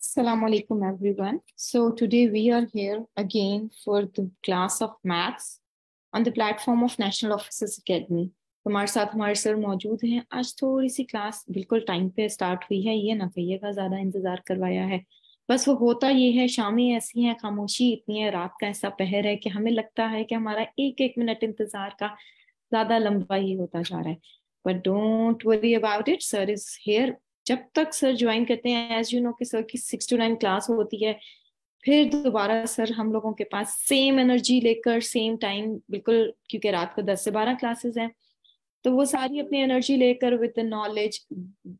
Assalamu alaikum everyone. So today we are here again for the class of maths on the platform of National Officers Academy. हमारे साथ हमारे sir मौजूद हैं आज थोड़ी सी क्लास बिल्कुल टाइम पे स्टार्ट हुई है ये ना कहिएगा ज़्यादा इंतज़ार करवाया है बस वो होता ये है शामें ऐसी हैं खामोशी इतनी है रात का ऐसा पहर है कि हमें लगता है कि हमारा एक एक मिनट इंतज़ार का ज़्यादा लंबा ही होता जा रहा है but don't worry about it sir is here जब तक सर ज्वाइन करते हैं एज यू नो कि सर की सिक्स टू नाइन क्लास होती है फिर दोबारा सर हम लोगों के पास सेम एनर्जी लेकर सेम टाइम बिल्कुल क्योंकि रात को दस से बारह क्लासेस हैं तो वो सारी अपनी एनर्जी लेकर with the knowledge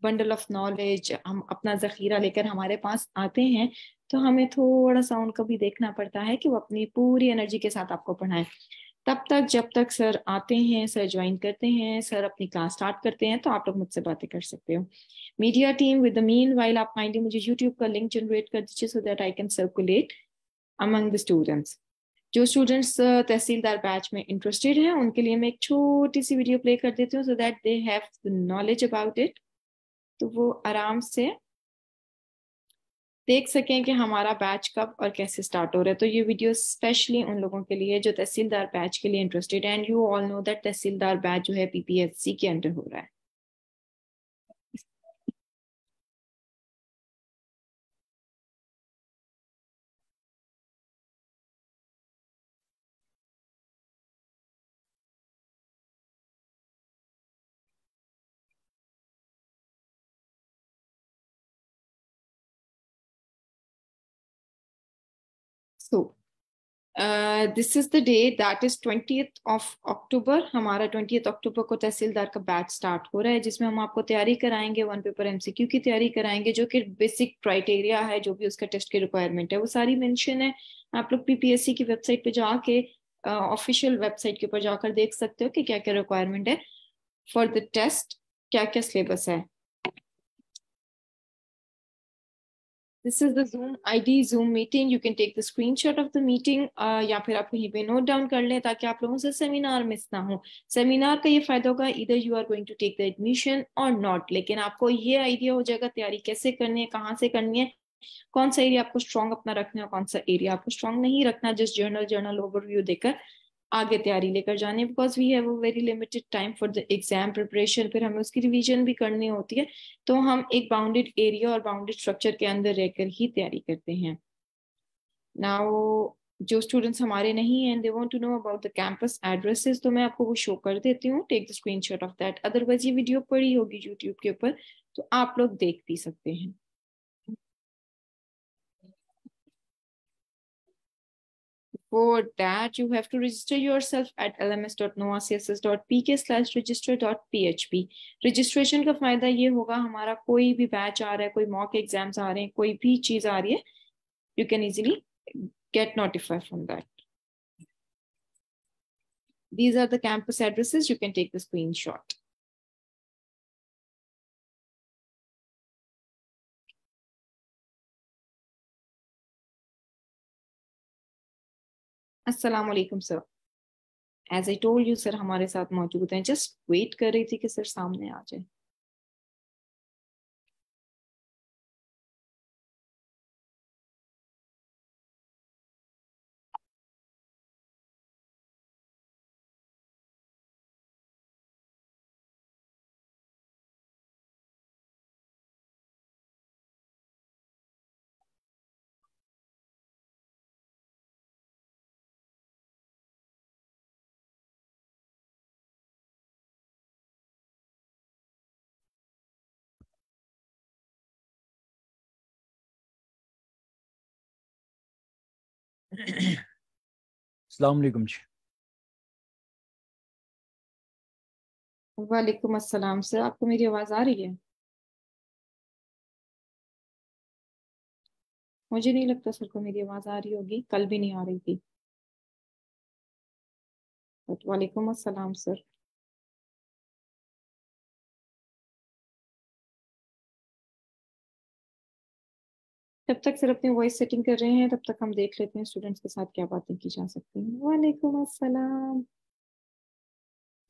bundle of knowledge हम अपना जखीरा लेकर हमारे पास आते हैं तो हमें थोड़ा सा उनको भी देखना पड़ता है कि वो अपनी पूरी एनर्जी के साथ आपको पढ़ाए तब तक जब तक सर आते हैं सर ज्वाइन करते हैं सर अपनी क्लास स्टार्ट करते हैं तो आप लोग मुझसे बातें कर सकते हो media team with the meanwhile आप kindly मुझे यूट्यूब का लिंक जनरेट कर दीजिए so that I can circulate among the students. जो स्टूडेंट्स uh, तहसीलदार बैच में इंटरेस्टेड हैं उनके लिए मैं एक छोटी सी वीडियो प्ले कर देती हूँ so that they have the knowledge about it तो वो आराम से देख सकें कि हमारा बैच कब और कैसे स्टार्ट हो रहा है तो ये वीडियो स्पेशली उन लोगों के लिए जो तहसीलदार बैच के लिए interested and you all know that tehsildar batch जो है पीपीएससी के अंडर हो रहा है So, uh, this is the day that is 20th of अक्टूबर हमारा 20th अक्टूबर को तहसीलदार का बैच स्टार्ट हो रहा है जिसमें हम आपको तैयारी कराएंगे वन पेपर एमसीक्यू की तैयारी कराएंगे जो कि बेसिक क्राइटेरिया है जो भी उसका टेस्ट की रिक्वायरमेंट है वो सारी मेंशन है आप लोग पीपीएससी की वेबसाइट पे जाके ऑफिशियल uh, वेबसाइट के ऊपर जाकर देख सकते हो कि क्या क्या रिक्वायरमेंट है फॉर द टेस्ट क्या क्या सिलेबस है This is the Zoom ID Zoom meeting. You can take the screenshot of the meeting uh, ya फिर aap kahin pe note down कर लें ताकि aap logon se seminar miss ना हो seminar का ये फायदा होगा इधर you are going to take the admission और नॉट लेकिन आपको ये आइडिया हो जाएगा तैयारी कैसे करनी है कहाँ से करनी है कौन सा एरिया आपको स्ट्रॉन्ग अपना रखना है कौन सा एरिया आपको स्ट्रॉन्ग नहीं रखना जस्ट जर्नल जर्नल ओवरव्यू देकर आगे तैयारी लेकर जानी है because we have a very limited time for the exam preparation फिर हमें उसकी रिवीजन भी करनी होती है तो हम एक बाउंडेड एरिया और बाउंडेड स्ट्रक्चर के अंदर रहकर ही तैयारी करते हैं वो जो स्टूडेंट्स हमारे नहीं हैं they want to know about the campus addresses तो मैं आपको वो शो कर देती हूँ take the screenshot of that otherwise ये वीडियो पड़ी होगी यूट्यूब के ऊपर तो आप लोग देख भी सकते हैं for that, you have to register yourself at lms.noacss.pk slash register.php. Registration का फायदा ये होगा हमारा कोई भी batch आ रहा है कोई मॉक एग्जाम्स आ रहे हैं कोई भी चीज आ रही है you can easily get notify These are the campus addresses. You can take the screenshot. अस्सलाम sir as I told you sir हमारे साथ मौजूद हैं जस्ट वेट कर रही थी कि सर सामने आ जाए वालेकुम सर आपको मेरी आवाज़ आ रही है मुझे नहीं लगता सर को मेरी आवाज़ आ रही होगी कल भी नहीं आ रही थी वालेकुम सर जब तक सर अपनी वॉइस सेटिंग कर रहे हैं तब तक हम देख लेते हैं स्टूडेंट्स के साथ क्या बातें की जा सकती हैं वालेकुम अस्सलाम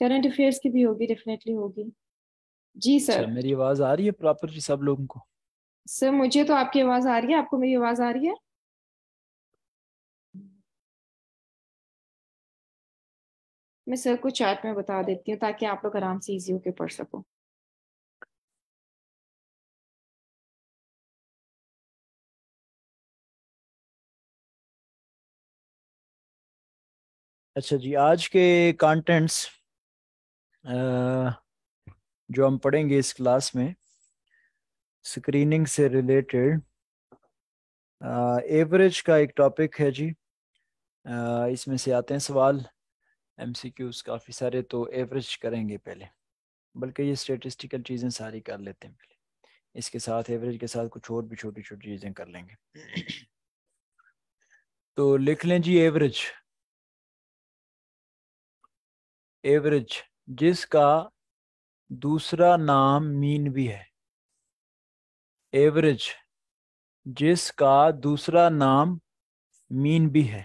करंट अफेयर्स की भी होगी डेफिनेटली होगी जी सर अच्छा, मेरी आवाज आ रही है प्रॉपर जी सब लोगों को सर मुझे तो आपकी आवाज आ रही है आपको मेरी आवाज आ रही है मैं सर को चैट में बता देती हूँ ताकि आप लोग आराम से इजी होकर पढ़ सको अच्छा जी आज के कंटेंट्स जो हम पढ़ेंगे इस क्लास में स्क्रीनिंग से रिलेटेड एवरेज का एक टॉपिक है जी इसमें से आते हैं सवाल एमसीक्यूज काफ़ी सारे तो एवरेज करेंगे पहले बल्कि ये स्टेटिस्टिकल चीज़ें सारी कर लेते हैं पहले इसके साथ एवरेज के साथ कुछ और भी छोटी छोटी चीज़ें कर लेंगे तो लिख लें जी एवरेज एवरेज जिसका दूसरा नाम मीन भी है एवरेज जिसका दूसरा नाम मीन भी है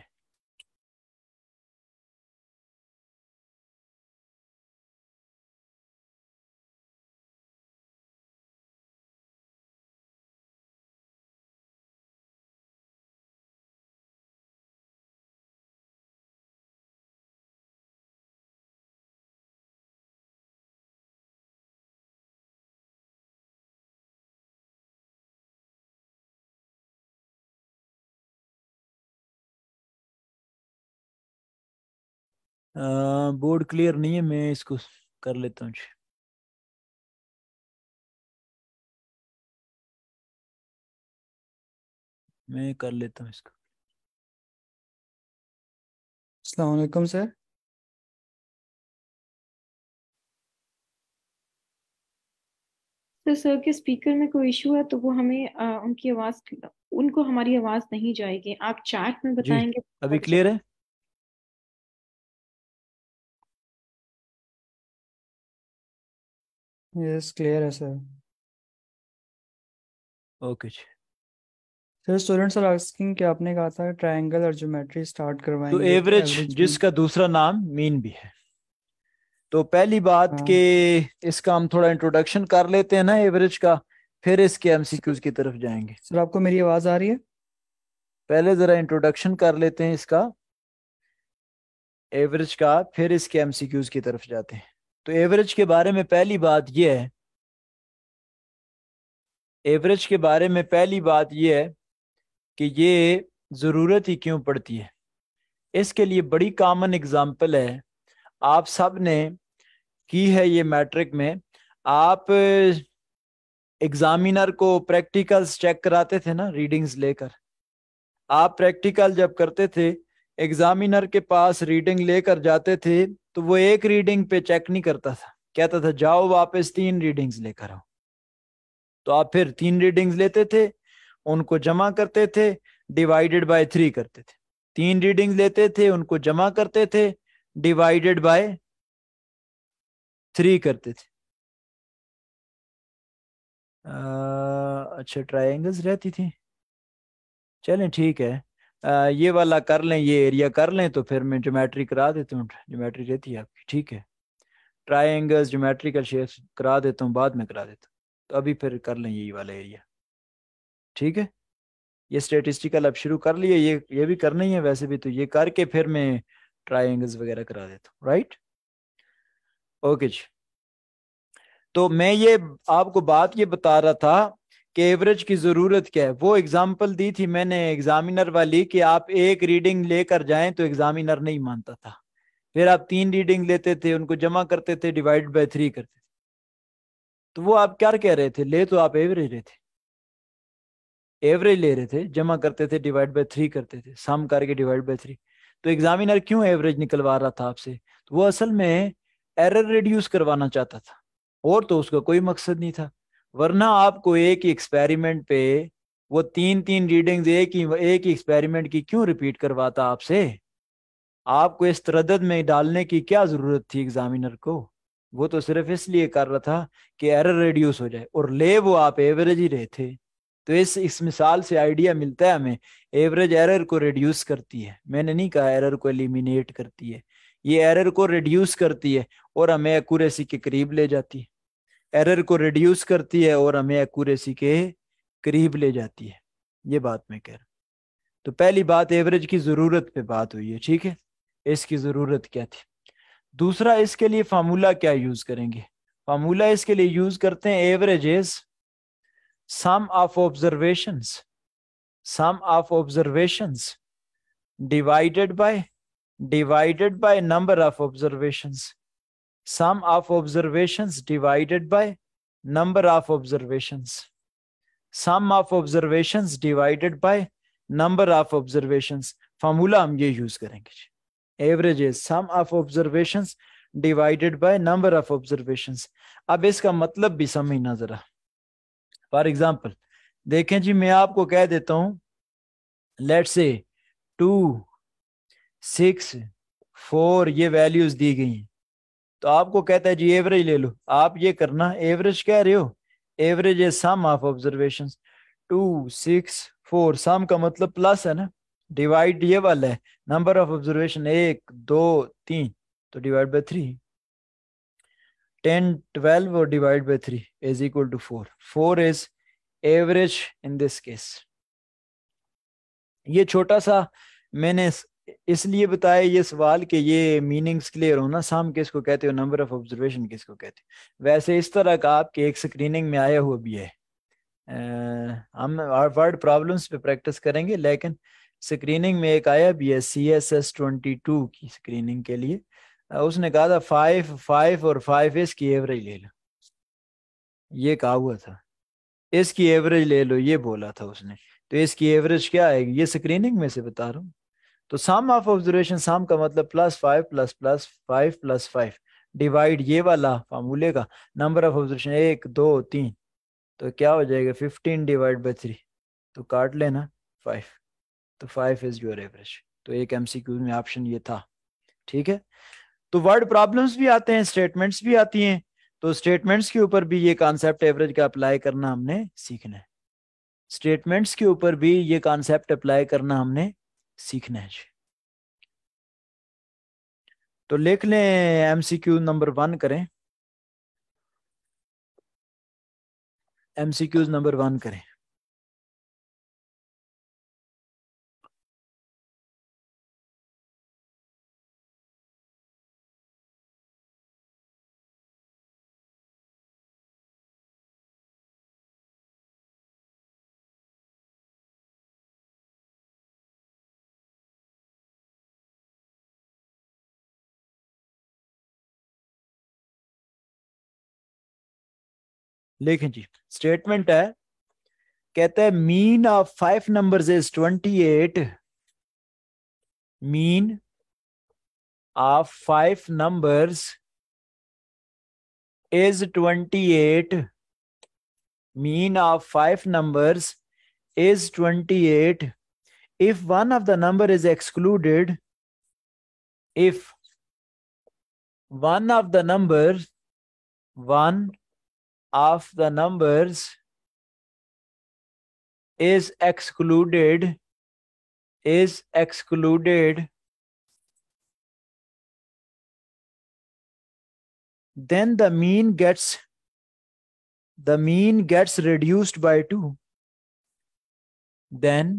बोर्ड क्लियर नहीं है मैं इसको कर लेता हूँ मैं कर लेता हूँ इसको अलकुम सर तो सर के स्पीकर में कोई इशू है तो वो हमें आ, उनकी आवाज उनको हमारी आवाज नहीं जाएगी आप चैट में बताएंगे तो अभी क्लियर है यस क्लियर है sir okay sir students are asking कि आपने कहा था ट्रायंगल और ज्योमेट्री तो स्टार्ट करवाएंगे तो एवरेज जिसका दूसरा नाम मीन भी है तो पहली बात हाँ। के इसका हम थोड़ा इंट्रोडक्शन कर लेते हैं ना एवरेज का फिर इसके एमसीक्यूज की तरफ जाएंगे सर आपको मेरी आवाज आ रही है पहले जरा इंट्रोडक्शन कर लेते हैं इसका एवरेज का फिर इसके एमसीक्यूज की तरफ जाते हैं तो एवरेज के बारे में पहली बात यह है एवरेज के बारे में पहली बात यह है कि ये ज़रूरत ही क्यों पड़ती है इसके लिए बड़ी कॉमन एग्जाम्पल है आप सब ने की है ये मैट्रिक में आप एग्जामिनर को प्रैक्टिकल्स चेक कराते थे ना रीडिंग्स लेकर आप प्रैक्टिकल जब करते थे एग्जामिनर के पास रीडिंग लेकर जाते थे तो वो एक रीडिंग पे चेक नहीं करता था कहता था जाओ वापस तीन रीडिंग्स लेकर आओ तो आप फिर तीन रीडिंग्स लेते थे उनको जमा करते थे डिवाइडेड बाय थ्री करते थे तीन रीडिंग्स लेते थे उनको जमा करते थे डिवाइडेड बाय थ्री करते थे आ, अच्छा ट्राइंगल्स रहती थी चलें ठीक है ये वाला कर लें ये एरिया कर लें तो फिर मैं जोमेट्री करा देता हूँ जोमेट्री रहती है आपकी ठीक है ट्राइंगल्स जोमेट्रिकल शेप्स करा देता हूँ बाद में करा देता हूँ तो अभी फिर कर लें यही वाला एरिया ठीक है ये स्टेटिस्टिकल अब शुरू कर लिए ये ये भी करना ही है वैसे भी तो ये करके फिर मैं ट्राइंगल्स वगैरह करा देता हूँ राइट ओके जी तो मैं ये आपको बात ये बता रहा था कि एवरेज की ज़रूरत क्या है वो एग्जाम्पल दी थी मैंने एग्जामिनर वाली कि आप एक रीडिंग लेकर जाएं तो एग्जामिनर नहीं मानता था फिर आप तीन रीडिंग लेते थे उनको जमा करते थे डिवाइड बाय थ्री करते थे तो वो आप क्या कह रहे थे ले तो आप एवरेज रहे थे एवरेज ले रहे थे जमा करते थे डिवाइड बाय थ्री करते थे सम करके डिवाइड बाय थ्री तो एग्जामिनर क्यों एवरेज निकलवा रहा था आपसे तो वो असल में एरर रिड्यूस करवाना चाहता था और तो उसका कोई मकसद नहीं था वरना आपको एक ही एक्सपेरिमेंट पे वो तीन तीन रीडिंग्स एक ही एक ही एक्सपेरिमेंट की क्यों रिपीट करवाता आपसे आपको इस तरद में डालने की क्या ज़रूरत थी एग्जामिनर को वो तो सिर्फ इसलिए कर रहा था कि एरर रिड्यूस हो जाए और ले वो आप एवरेज ही रहे थे तो इस इस मिसाल से आइडिया मिलता है हमें एवरेज एरर को रिड्यूस करती है मैंने नहीं कहा एरर को एलिमिनेट करती है ये एरर को रिड्यूस करती है और हमें एक्यूरेसी के करीब ले जाती है एरर को रिड्यूस करती है और हमें एक्यूरेसी के करीब ले जाती है ये बात मैं कह रहा तो पहली बात एवरेज की ज़रूरत पे बात हुई है ठीक है इसकी ज़रूरत क्या थी दूसरा इसके लिए फार्मूला क्या यूज़ करेंगे फार्मूला इसके लिए यूज़ करते हैं average is sum of observations sum of observations divided by divided by number of observations sum of observations divided by number of observations sum of observations divided by number of observations formula हम ये use करेंगे average is sum of observations divided by number of observations अब इसका मतलब भी समझना जरा for example देखें जी मैं आपको कह देता हूं let's say two six four ये वैल्यूज दी गई हैं तो आपको कहता है जी एवरेज ले लो आप ये करना एवरेज कह रहे हो एवरेज है sum of observation two six four sum का मतलब प्लस है ना डिवाइड ये वाला है नंबर ऑफ ऑब्जर्वेशन एक दो तीन तो divide by three ten twelve और divide by three is equal to four four is average in this case ये छोटा सा मैंने इसलिए बताया ये सवाल कि ये मीनिंग्स क्लियर हो ना साम किसको कहते हो नंबर ऑफ ऑब्जर्वेशन किसको कहते हो वैसे इस तरह का आपके एक स्क्रीनिंग में आया हुआ भी है हम वर्ड प्रॉब्लम्स पे प्रैक्टिस करेंगे लेकिन स्क्रीनिंग में एक आया भी है C S S twenty two की स्क्रीनिंग के लिए उसने कहा था फाइव फाइव और फाइव इसकी एवरेज ले लो ये कहा हुआ था इसकी एवरेज ले लो ये बोला था उसने तो इसकी एवरेज क्या आएगी ये स्क्रीनिंग में से बता रहा हूँ तो सम ऑफ ऑब्जर्वेशन सम का मतलब plus five plus plus five plus five divide ये वाला फार्मूले का नंबर ऑफ ऑब्जर्वेशन एक दो तीन तो क्या हो जाएगा फिफ्टीन डिवाइड बाई थ्री तो काट लेना फाइव तो फाइव इज योर एवरेज तो एक एम में ऑप्शन ये था ठीक है तो वर्ड प्रॉब्लम्स भी आते हैं स्टेटमेंट्स भी आती हैं तो स्टेटमेंट्स के ऊपर भी ये कॉन्सेप्ट एवरेज का अप्लाई करना हमने सीखना है स्टेटमेंट्स के ऊपर भी ये कॉन्सेप्ट अप्लाई करना हमने सीखना है तो लिख लें एमसीक्यू नंबर वन करें एमसीक्यूज नंबर वन करें देखें जी स्टेटमेंट है कहते हैं mean of five numbers is twenty eight mean of five numbers is twenty eight mean of five numbers twenty eight if one of the number is excluded if one of the number one of the numbers is excluded is excluded then the mean gets the mean gets reduced by 2 then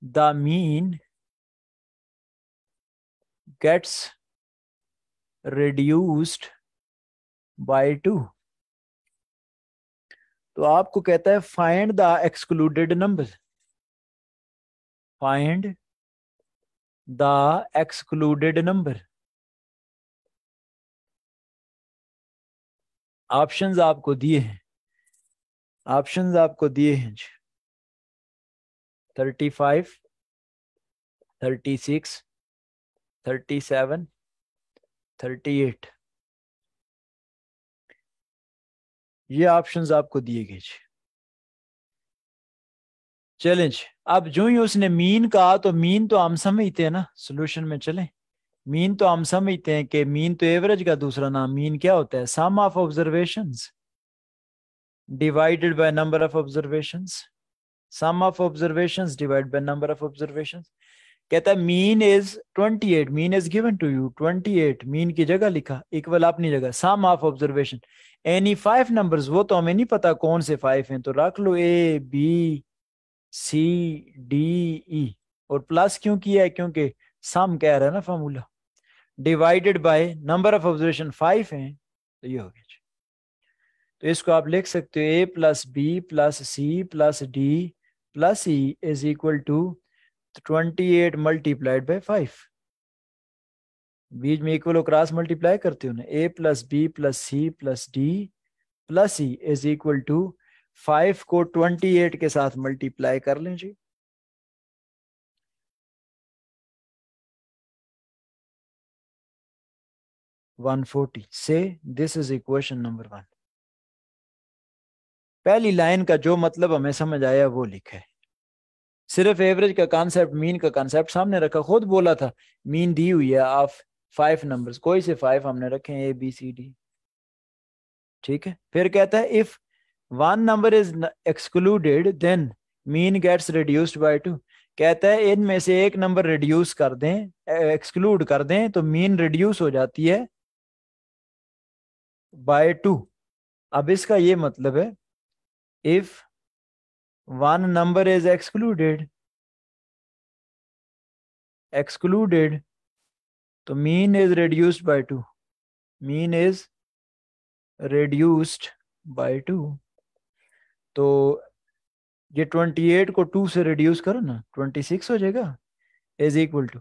the mean gets reduced by 2 तो आपको कहता है find the excluded number find the excluded number options आपको दिए हैं options आपको दिए हैं जी thirty five thirty six thirty seven thirty eight ये ऑप्शंस आपको दिए गए चैलेंज अब जो ही उसने मीन कहा तो मीन तो हम समझते हैं ना सोल्यूशन में चले मीन तो हम समझते हैं कि मीन तो एवरेज का दूसरा नाम मीन क्या होता है sum of observation divided by number of observation sum of observation divide by number of observation कहता है mean is 28 mean is given to you 28 mean की जगह लिखा इक्वल अपनी जगह sum of observation any five numbers वो तो हमें नहीं पता कौन से फाइव हैं तो रख लो A B C D E और प्लस क्यों किया है क्योंकि सम कह रहा है ना formula divided by number of observation five हैं तो ये हो गया तो इसको आप लिख सकते हो A plus B plus C plus D plus E is equal to twenty eight multiplied by five बीच में इक्वल क्रॉस मल्टीप्लाई करते हो ना A plus B plus C plus D plus E is equal to five को twenty eight के साथ multiply कर लें जी वन फोर्टी से this is equation number one पहली लाइन का जो मतलब हमें समझ आया वो लिखा है सिर्फ एवरेज का कॉन्सेप्ट मीन का कॉन्सेप्ट सामने रखा खुद बोला था मीन दी हुई है ऑफ फाइव नंबर्स कोई से फाइव हमने रखे हैं ए बी सी डी ठीक है फिर कहता है if one number is excluded then mean gets reduced by two कहता है इनमें से एक नंबर रिड्यूस कर दें एक्सक्लूड कर दें तो मीन रिड्यूस हो जाती है बाय टू अब इसका ये मतलब है if one number is excluded excluded तो mean is reduced by two mean is reduced by two तो ये 28 को 2 से रिड्यूस करो ना 26 हो जाएगा इज इक्वल टू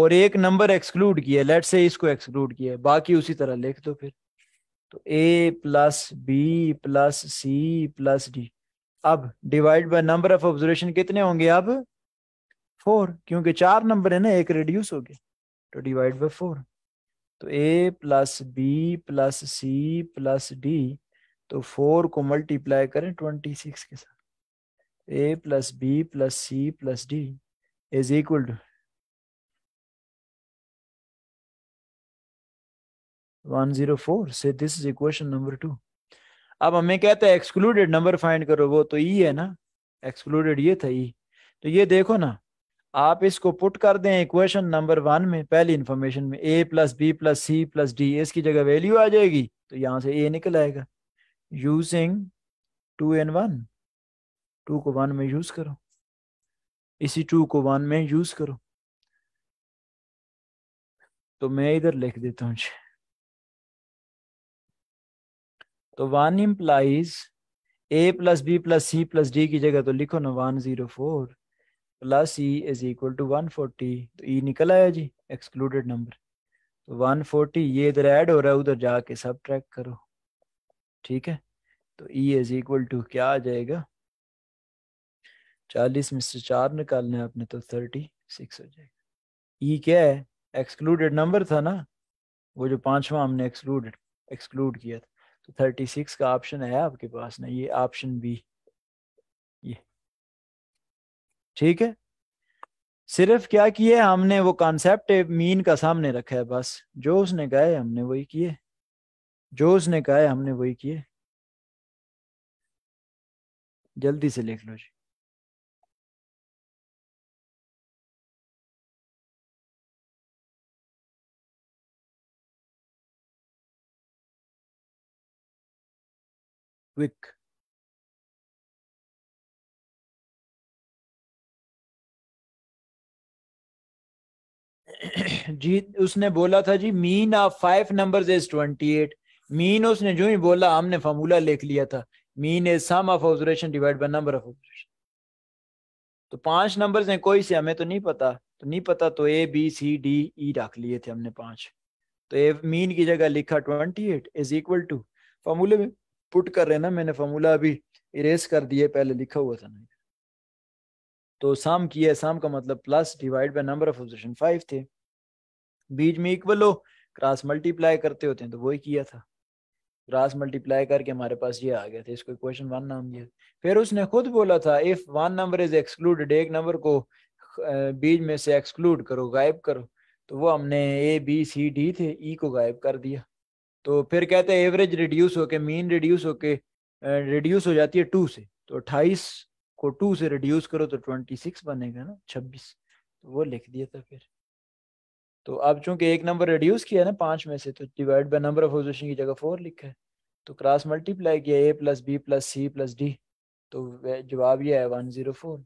और एक नंबर एक्सक्लूड किया लेट से इसको एक्सक्लूड किया बाकी उसी तरह लिख दो फिर तो A plus B plus C plus D अब divide by number of observation कितने होंगे अब फोर क्योंकि चार नंबर है ना एक रिड्यूस हो गया टू डिवाइड बाई फोर तो A plus B plus C plus D तो फोर को मल्टीप्लाई करें ट्वेंटी सिक्स के साथ A plus B plus C plus D is equal to one zero four से this is equation number two अब हमें कहते हैं एक्सक्लूडेड नंबर फाइंड करो वो तो ई e है ना एक्सक्लूडेड ये था ई e। तो ये देखो ना आप इसको पुट कर दें इक्वेशन नंबर वन में पहली इंफॉर्मेशन में A plus B plus C plus D इसकी जगह वैल्यू आ जाएगी तो यहां से ए निकल आएगा using two and one two को वन में यूज करो इसी टू को वन में यूज करो तो मैं इधर लिख देता हूँ तो one implies A plus B plus C plus D की जगह तो लिखो ना one zero four plus E is equal to one forty तो ई e निकल आया जी एक्सक्लूडेड नंबर तो वन फोर्टी ये इधर ऐड हो रहा है उधर जाके सब ट्रैक करो ठीक है तो ई इज इक्वल टू क्या आ जाएगा चालीस में से चार निकालना है आपने तो थर्टी सिक्स हो जाएगा ई e क्या है एक्सक्लूडेड नंबर था ना वो जो पांचवा हमने एक्सक्लूडेड एक्सक्लूड किया था तो थर्टी सिक्स का ऑप्शन है आपके पास ना ये ऑप्शन बी ठीक है सिर्फ क्या किए हमने वो कॉन्सेप्ट मीन का सामने रखा है बस जो उसने कहा है हमने वही किए जो उसने कहा है हमने वही किए जल्दी से लिख लो जी क्विक जी उसने बोला था जी mean of five number is twenty eight mean उसने जो ही बोला हमने फॉर्मूला लिख लिया था mean is sum of observation divide by number of observation तो पांच नंबर हैं कोई से हमें तो नहीं पता तो नहीं पता तो A B C D E रख लिए थे हमने पांच तो ए मीन की जगह लिखा twenty eight is equal to फॉर्मूले में पुट कर रहे ना मैंने फॉर्मूला अभी इरेज कर दिए पहले लिखा हुआ था ना तो साम किया साम का मतलब plus divide by number of objection five थे बीच में इक्वल हो क्रॉस मल्टीप्लाई करते होते हैं तो वही किया था क्रॉस मल्टीप्लाई करके हमारे पास ये आ गया था इसको इक्वेशन वन नाम दिया फिर उसने खुद बोला था if one number is excluded एक नंबर को बीज में से एक्सक्लूड करो गायब करो तो वो हमने ए बी सी डी थे ई e को गायब कर दिया तो फिर कहते हैं एवरेज रिड्यूस होके मीन रिड्यूस होके रिड्यूस हो जाती है टू से तो अट्ठाईस को टू से रिड्यूस करो तो ट्वेंटी सिक्स बनेगा ना छब्बीस तो वो लिख दिया था फिर तो अब चूंकि एक नंबर रिड्यूस किया ना पांच में से तो divide by number of opposition की जगह फोर लिखा है तो क्रॉस मल्टीप्लाई किया A plus B plus C plus D तो जवाब यह है वन जीरो फोर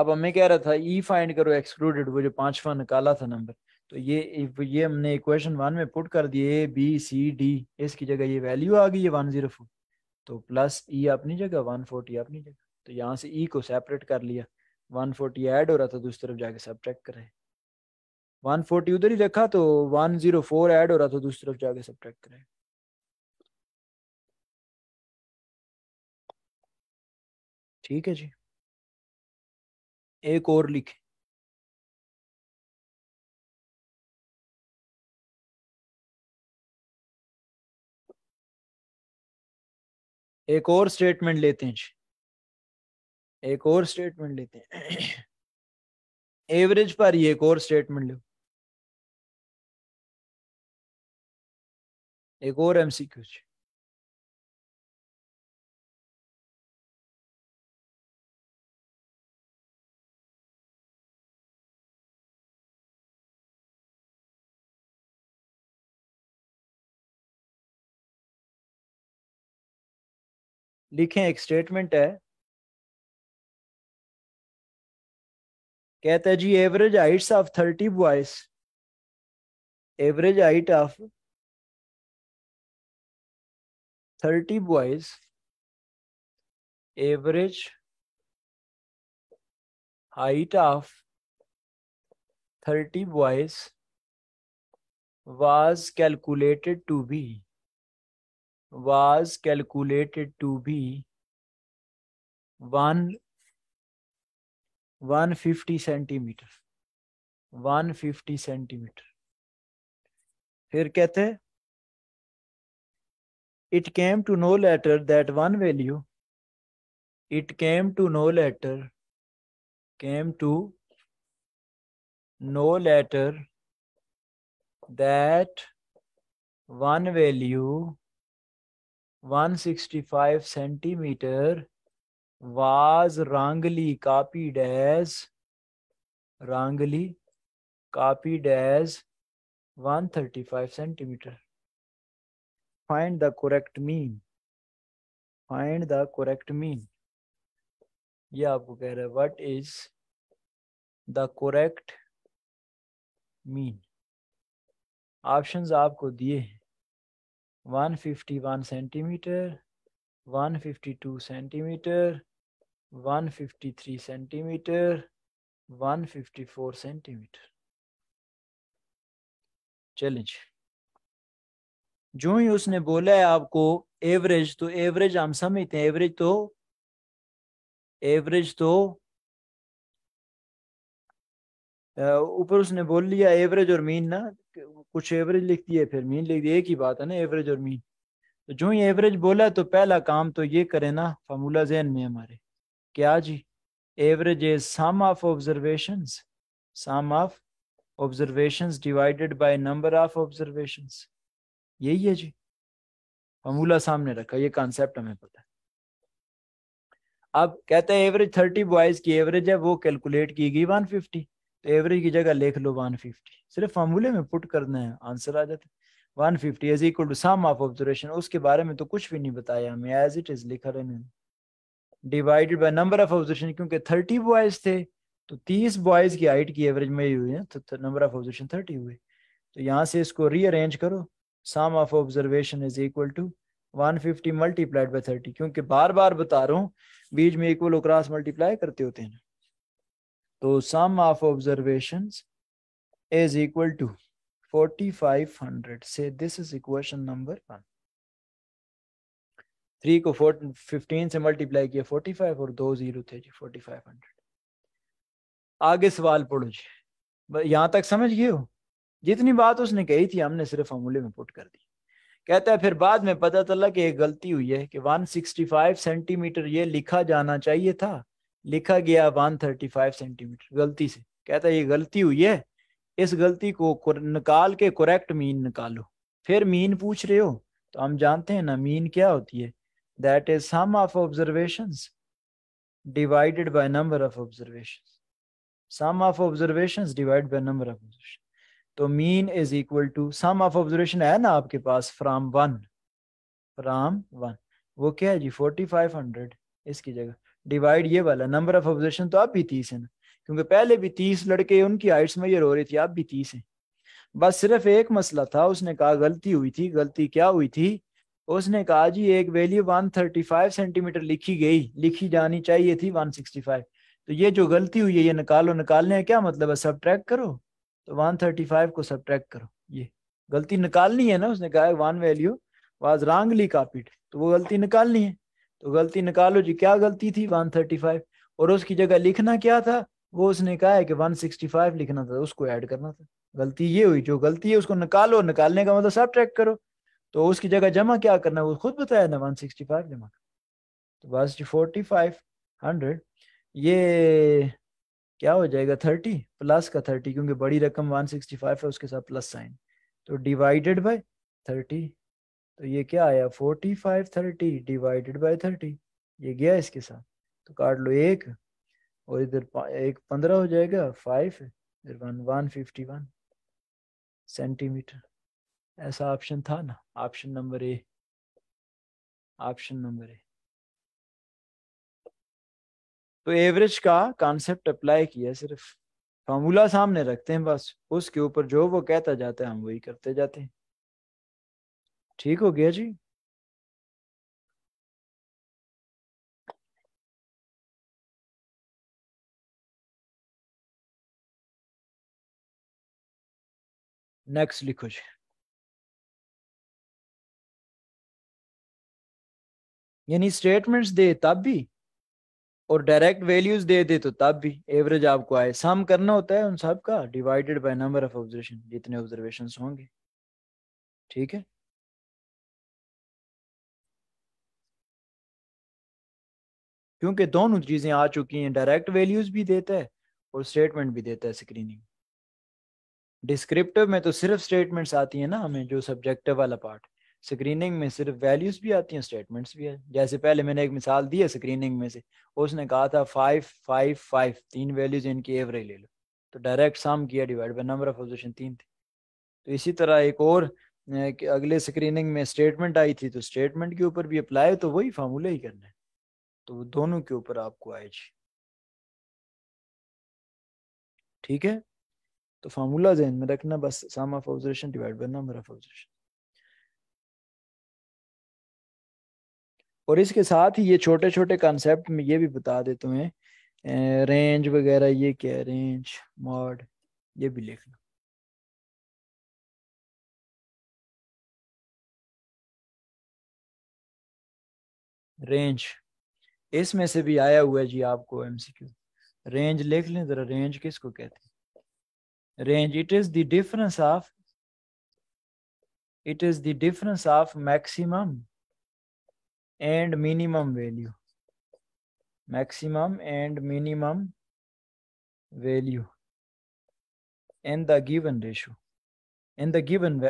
अब हमें कह रहा था ई e फाइंड करो एक्सक्लूडेड वो जो पांचवा निकाला था नंबर तो ये ये हमने इक्वेशन वन में पुट कर दिए ए बी सी डी इसकी जगह ये वैल्यू आ गई है वन जीरो फोर तो प्लस ई e अपनी जगह वन फोर्टी अपनी जगह तो यहाँ से ई e को सेपरेट कर लिया 140 एड हो रहा था दूसरी तो तरफ जाके सब करे वन फोर्टी उधर ही देखा तो 104 एड हो रहा था दूसरी तो तरफ जाके सब ट्रैक करे ठीक है जी एक और लिखे एक और स्टेटमेंट लेते हैं जी एक और स्टेटमेंट लेते हैं एवरेज पर ये एक और स्टेटमेंट लो एक और एमसीक्यू लिखें एक स्टेटमेंट है कहता है जी average height of thirty boys average height of thirty boys average height of thirty boys was calculated to be was calculated to be one one fifty centimetre one fifty centimetre फिर कहते it came to know later that one value it came to know later came to know later that one value one sixty five centimetre was wrongly copied as wrongly copied as five centimetre find the correct mean find the correct mean ये आपको कह रहे what is the correct mean options आपको दिए हैं one centimetre one fifty two centimetre 153 centimetre 154 centimetre challenge जो ही उसने बोला है आपको एवरेज तो एवरेज हम समझते हैं एवरेज तो एवरेज तो ऊपर उसने बोल लिया एवरेज और मीन ना कुछ एवरेज लिख है फिर मीन लिख दिया एक ही बात है ना एवरेज और मीन तो जो ही एवरेज बोला तो पहला काम तो ये करे ना फार्मूला जहन में हमारे क्या जी average is sum of observations sum of observations divided by number of observations यही है जी फमूला सामने रखा ये कॉन्सेप्ट हमें पता है अब कहते हैं एवरेज थर्टी बॉयज की एवरेज है वो कैलकुलेट की गई वन फिफ्टी तो एवरेज की जगह लिख लो वन फिफ्टी सिर्फ फॉर्मूले में पुट करना है आंसर आ जाता है 150 fifty is equal to sum of observation उसके बारे में तो कुछ भी नहीं बताया हमें एज इट इज लिखा रहने divided by number of observation क्योंकि थर्टी बॉयज थे तो तीस बॉयज की हाइट की एवरेज में हुई है तो नंबर ऑफ ऑब्जर्वेशन थर्टी हुए तो यहाँ से इसको रीअरेंज करो sum of observation is equal to 150 multiplied by 30 क्योंकि बार बार बता रहा हूँ बीच में इक्वल क्रॉस मल्टीप्लाई करते होते हैं तो sum of observation is equal to 4500 से this is equation number one three को फोर फिफ्टीन से मल्टीप्लाई किया फोर्टी फाइव और दो जीरो थे जी फोर्टी फाइव हंड्रेड आगे सवाल पढ़ो जी यहाँ तक समझ गए हो जितनी बात उसने कही थी हमने सिर्फ फॉर्मूले में पुट कर दी कहता है फिर बाद में पता चला कि एक गलती हुई है कि 165 सेंटीमीटर ये लिखा जाना चाहिए था लिखा गया 135 सेंटीमीटर गलती से कहता है ये गलती हुई है इस गलती को निकाल के करेक्ट मीन निकालो फिर मीन पूछ रहे हो तो हम जानते हैं ना मीन क्या होती है that is sum of observations divided by number of observations sum of observations divided by number of observations तो mean is equal to sum of observation है ना आपके पास फ्रॉम वन फ्रॉम वन वो क्या है जी फोर्टी फाइव हंड्रेड इसकी जगह डिवाइड ये वाला नंबर ऑफ ऑब्जर्वेशन तो आप भी तीस है ना क्योंकि पहले भी तीस लड़के उनकी हाइट्स में ये रो रही थी आप भी तीस हैं बस सिर्फ एक मसला था उसने कहा गलती हुई थी गलती क्या हुई थी उसने कहा जी एक वैल्यू 135 सेंटीमीटर लिखी गई लिखी जानी चाहिए थी 165 तो ये जो गलती हुई है ये निकालो निकालने क्या मतलब है सब करो तो 135 को सब करो ये गलती निकालनी है ना उसने कहा one value was wrongly copied तो वो गलती निकालनी है तो गलती निकालो जी क्या गलती थी वन और उसकी जगह लिखना क्या था वो उसने कहा है कि 165 लिखना था उसको ऐड करना था गलती ये हुई जो गलती है उसको निकालो निकालने का मतलब सब ट्रैक करो तो उसकी जगह जमा क्या करना वो खुद बताया ना वन सिक्सटी फाइव जमा तो बस फोर्टी फाइव हंड्रेड ये क्या हो जाएगा थर्टी प्लस का थर्टी क्योंकि बड़ी रकम वन सिक्सटी फाइव है उसके साथ प्लस साइन तो डिवाइडेड बाय थर्टी तो ये क्या आया forty five thirty divided by thirty ये गया इसके साथ तो काट लो एक और इधर एक पंद्रह हो जाएगा फाइव इधर one one fifty one centimetre ऐसा ऑप्शन था ना option number A option number A तो एवरेज का कॉन्सेप्ट अप्लाई किया सिर्फ फॉर्मूला सामने रखते हैं बस उसके ऊपर जो वो कहता जाता है हम वही करते जाते हैं ठीक हो गया जी नेक्स्ट लिखो जी यानी स्टेटमेंट्स दे तब भी और डायरेक्ट वैल्यूज दे दे तो तब भी एवरेज आपको आए सम करना होता है उन सब का divided by number of observation जितने ऑब्जर्वेशन होंगे ठीक है क्योंकि दोनों चीजें आ चुकी हैं डायरेक्ट वैल्यूज भी देता है और स्टेटमेंट भी देता है स्क्रीनिंग डिस्क्रिप्टिव में तो सिर्फ स्टेटमेंट्स आती है ना हमें जो सब्जेक्टिव वाला पार्ट स्क्रीनिंग में सिर्फ वैल्यूज भी आती हैं स्टेटमेंट्स भी है जैसे पहले मैंने एक मिसाल दी है स्क्रीनिंग में से उसने कहा था फाइव फाइव फाइव तीन वैल्यूज इनकी एवरेज ले लो तो डायरेक्ट साम किया divide by number of objection तीन थी तो इसी तरह एक और कि अगले स्क्रीनिंग में स्टेटमेंट आई थी तो स्टेटमेंट के ऊपर भी अप्लाई तो वही फार्मूला ही करना है तो वो दोनों के ऊपर आपको आए जी ठीक है तो फार्मूला जहन में रखना बस sum of observation divide by number of observation और इसके साथ ही ये छोटे छोटे कॉन्सेप्ट में ये भी बता देते हैं रेंज वगैरह ये क्या है रेंज मॉड ये भी लिख लो रेंज इसमें से भी आया हुआ है जी आपको एमसीक्यू रेंज लिख लें जरा रेंज किसको कहते हैं range it is the difference of it is the difference of maximum and minimum value maximum and minimum value in the given ratio in the given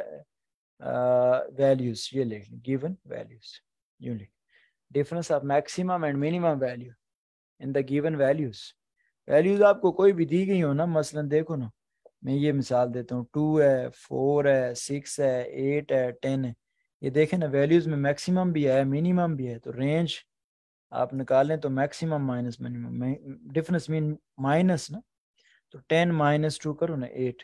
values ये लिख गिवन वैल्यूज यू लिख difference of maximum and minimum value in the given values values आपको कोई भी दी गई हो ना मसलन देखो ना मैं ये मिसाल देता हूँ टू है फोर है सिक्स है एट है टेन है ये देखें ना वैल्यूज़ में मैक्सिमम भी है मिनिमम भी है तो रेंज आप निकालें तो maximum minus minimum difference mean minus ना तो टेन माइनस टू करो ना एट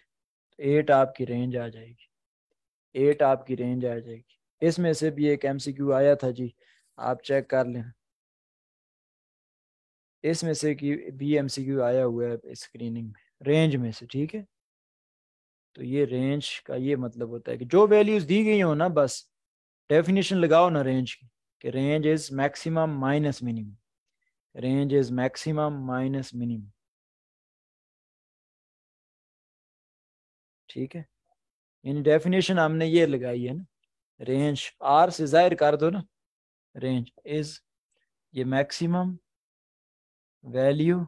तो एट आपकी रेंज आ जाएगी एट आपकी रेंज आ जाएगी इसमें से भी एक एम आया था जी आप चेक कर लें इसमें से कि बी एम सी क्यू आया हुआ है स्क्रीनिंग में रेंज में से ठीक है तो ये रेंज का ये मतलब होता है कि जो वैल्यूज दी गई हो ना बस डेफिनेशन लगाओ ना रेंज की कि range is maximum minus minimum range is maximum minus minimum ठीक है यानी डेफिनेशन हमने ये लगाई है ना रेंज आर से जाहिर कर दो ना रेंज इज ये maximum value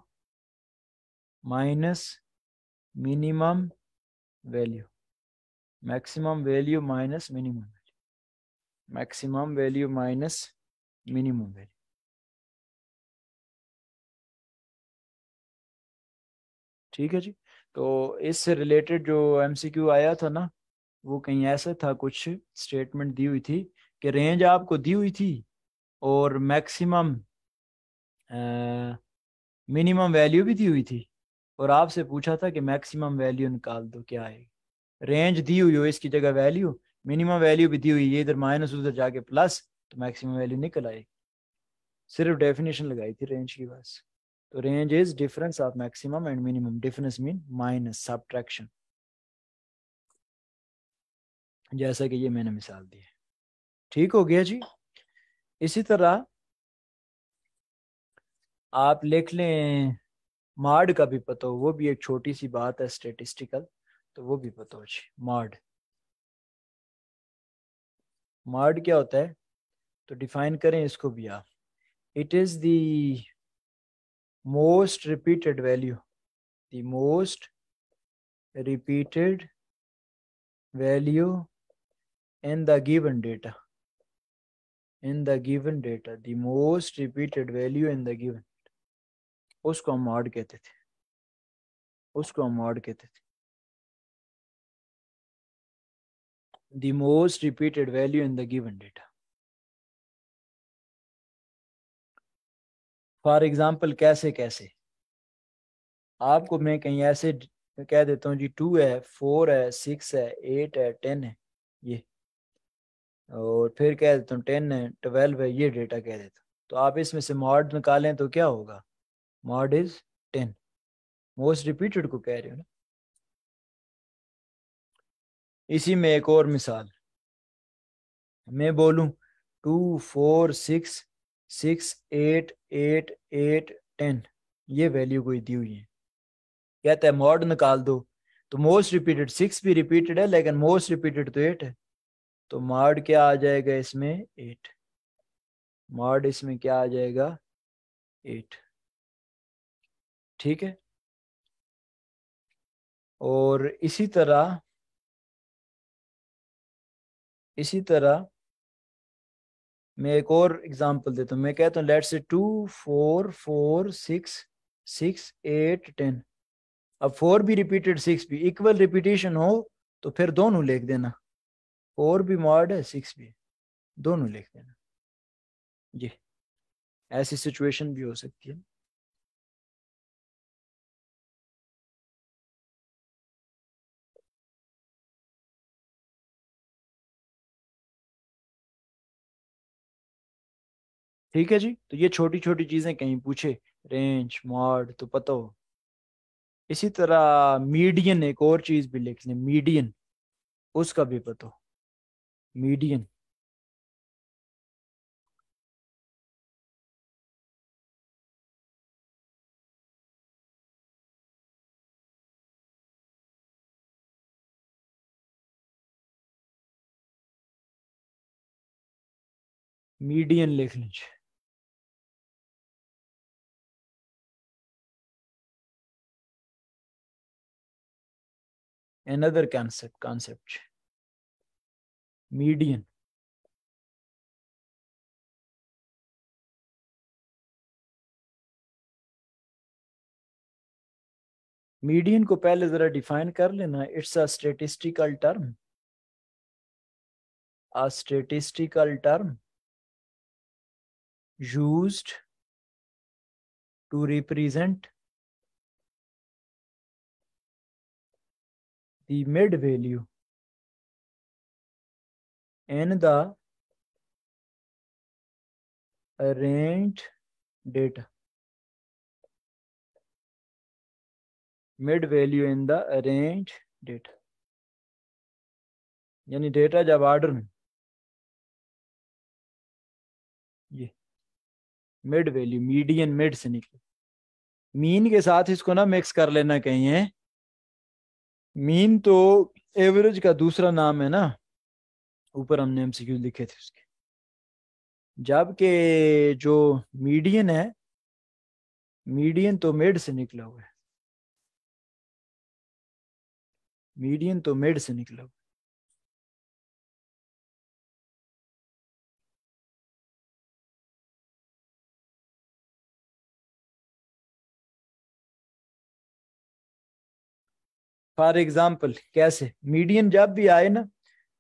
minus minimum value maximum value minus minimum maximum value minus minimum value. ठीक है जी तो इससे रिलेटेड जो एमसीक्यू आया था ना वो कहीं ऐसा था कुछ स्टेटमेंट दी हुई थी कि रेंज आपको दी हुई थी और मैक्सिमम मिनिमम वैल्यू भी दी हुई थी और आपसे पूछा था कि मैक्सिमम वैल्यू निकाल दो क्या है रेंज दी हुई हो इसकी जगह वैल्यू मिनिमम वैल्यू भी दी हुई है इधर माइनस उधर जाके प्लस तो मैक्सिमम वैल्यू निकल आएगी सिर्फ डेफिनेशन लगाई थी रेंज की बस तो range is difference of maximum and minimum difference mean minus subtraction जैसा कि ये मैंने मिसाल दी है ठीक हो गया जी इसी तरह आप लिख लें मार्ड का भी पता हो वो भी एक छोटी सी बात है स्टेटिस्टिकल तो वो भी पता हो जी मार्ड मार्ड क्या होता है तो डिफाइन करें इसको भी आप it is the most repeated value the most repeated value in the given data in the given data the most repeated value in the given उसको हम मॉड कहते थे उसको हम मॉड कहते थे the most repeated value in the given data. For example कैसे कैसे आपको मैं कहीं ऐसे कह देता हूँ जी टू है फोर है सिक्स है एट है टेन है ये और फिर कह देता हूँ टेन है ट्वेल्व है ये डेटा कह देता हूँ तो आप इसमें से मॉड निकालें तो क्या होगा mode is ten most repeated को कह रहे हो ना इसी में एक और मिसाल मैं बोलूं two four six six eight eight eight ten ये वैल्यू कोई दी हुई है कहता है मॉड निकाल दो तो मोस्ट रिपीटेड सिक्स भी रिपीटेड है लेकिन मोस्ट रिपीटेड तो एट है तो मॉड क्या आ जाएगा इसमें एट मॉड इसमें क्या आ जाएगा एट ठीक है और इसी तरह इसी तरह मैं एक और एग्जांपल देता हूँ मैं कहता हूँ let say two four four six six eight ten अब फोर भी रिपीटेड सिक्स भी इक्वल रिपीटेशन हो तो फिर दोनों लिख देना फोर भी मॉड है सिक्स भी दोनों लिख देना जी ऐसी सिचुएशन भी हो सकती है ठीक है जी तो ये छोटी छोटी चीजें कहीं पूछे रेंज मॉड तो पता हो इसी तरह मीडियन एक और चीज भी लिख लें मीडियन उसका भी पता हो मीडियन मीडियन लिख लीजिए another concept concept median median को पहले जरा डिफाइन कर लेना it's a statistical term a statistical term used to represent the mid value in the arranged data mid value in the arranged data यानी data जब order में ये mid value median mid से निकले मीन के साथ इसको ना मिक्स कर लेना कहीं है मीन तो एवरेज का दूसरा नाम है ना ऊपर हमने एमसीक्यू लिखे थे उसके जबकि जो मीडियन है मीडियन तो मेड से निकला हुआ है मीडियन तो मेड से निकला हुआ फॉर एग्जाम्पल कैसे मीडियन जब भी आए ना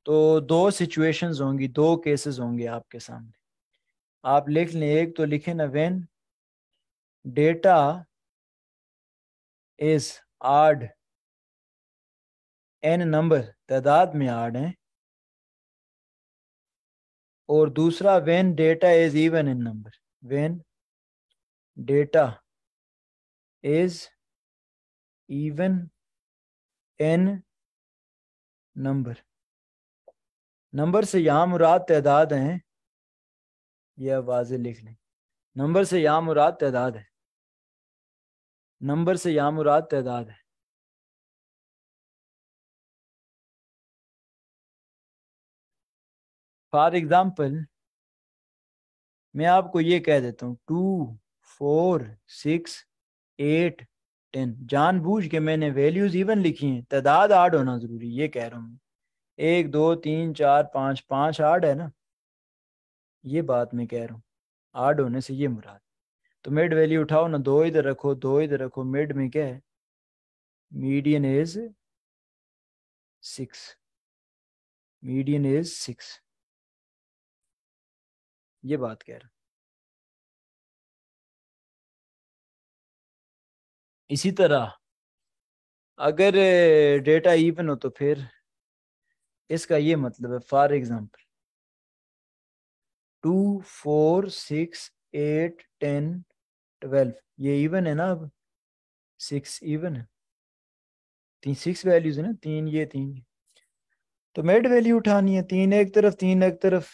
तो दो सिचुएशंस होंगी दो केसेस होंगे आपके सामने आप लिख लें एक तो लिखे ना when data is odd in number तादाद में आड है और दूसरा when data is even in number when data is even in number number से यहां मुराद तदाद है यह आवाज़ लिख लें नंबर से यहाँ मुराद तदाद है नंबर से यहाँ मुराद तदाद है फॉर एग्जाम्पल मैं आपको ये कह देता हूँ two four six eight ten जान बूझ के मैंने वैल्यूज इवन लिखी हैं तादाद आड होना जरूरी ये कह रहा हूँ एक दो तीन चार पाँच पाँच आड है ना ये बात मैं कह रहा हूँ आड होने से ये मुराद तो मिड वैल्यू उठाओ ना दो इधर रखो दो इधर रखो मिड में क्या है median is six median is six ये बात कह रहा इसी तरह अगर डेटा इवन हो तो फिर इसका ये मतलब है for example two four six eight ten twelve ये इवन है ना अब सिक्स इवन है तीन सिक्स वैल्यूज है ना तीन ये तीन ये तो मेड वैल्यू उठानी है तीन एक तरफ तीन एक तरफ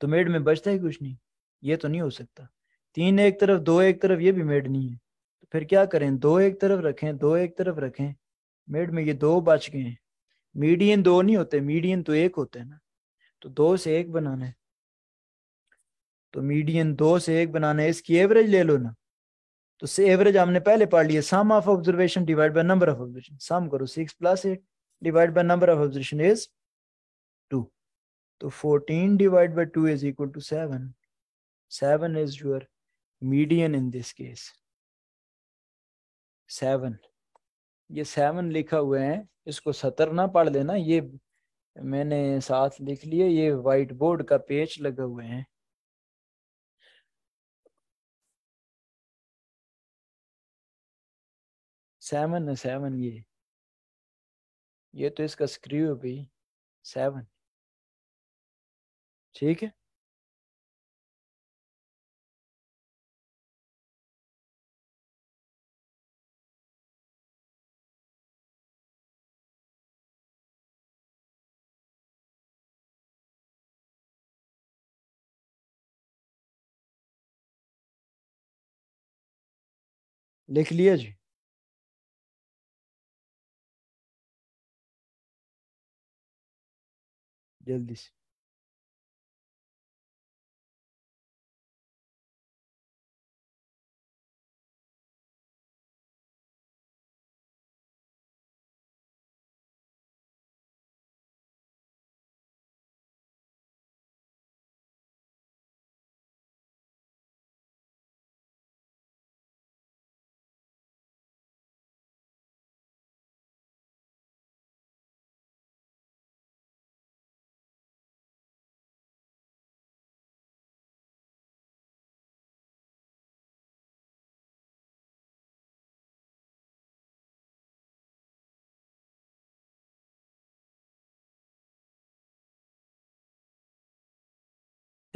तो मेड में बचता ही कुछ नहीं ये तो नहीं हो सकता तीन एक तरफ दो एक तरफ ये भी मेड नहीं है फिर क्या करें दो एक तरफ रखें दो एक तरफ रखें मिनट में ये दो बच गए मीडियन दो नहीं होते मीडियन तो एक होते हैं ना तो दो से एक बनाना तो मीडियन दो से एक बनाना इसकी एवरेज ले लो ना तो से एवरेज हमने पहले पढ़ लिया sum of observation divide by number of observation sum करो six plus eight divide by number of observation is two तो fourteen divide by two is equal to seven seven is your median in this case seven ये seven लिखा हुए हैं इसको सतर ना पढ़ लेना ये मैंने साथ लिख लिए ये वाइट बोर्ड का पेज लगे हुए हैं सेवन है सेवन ये ये तो इसका स्क्रू भी सेवन ठीक है लिख लिया जी जल्दी से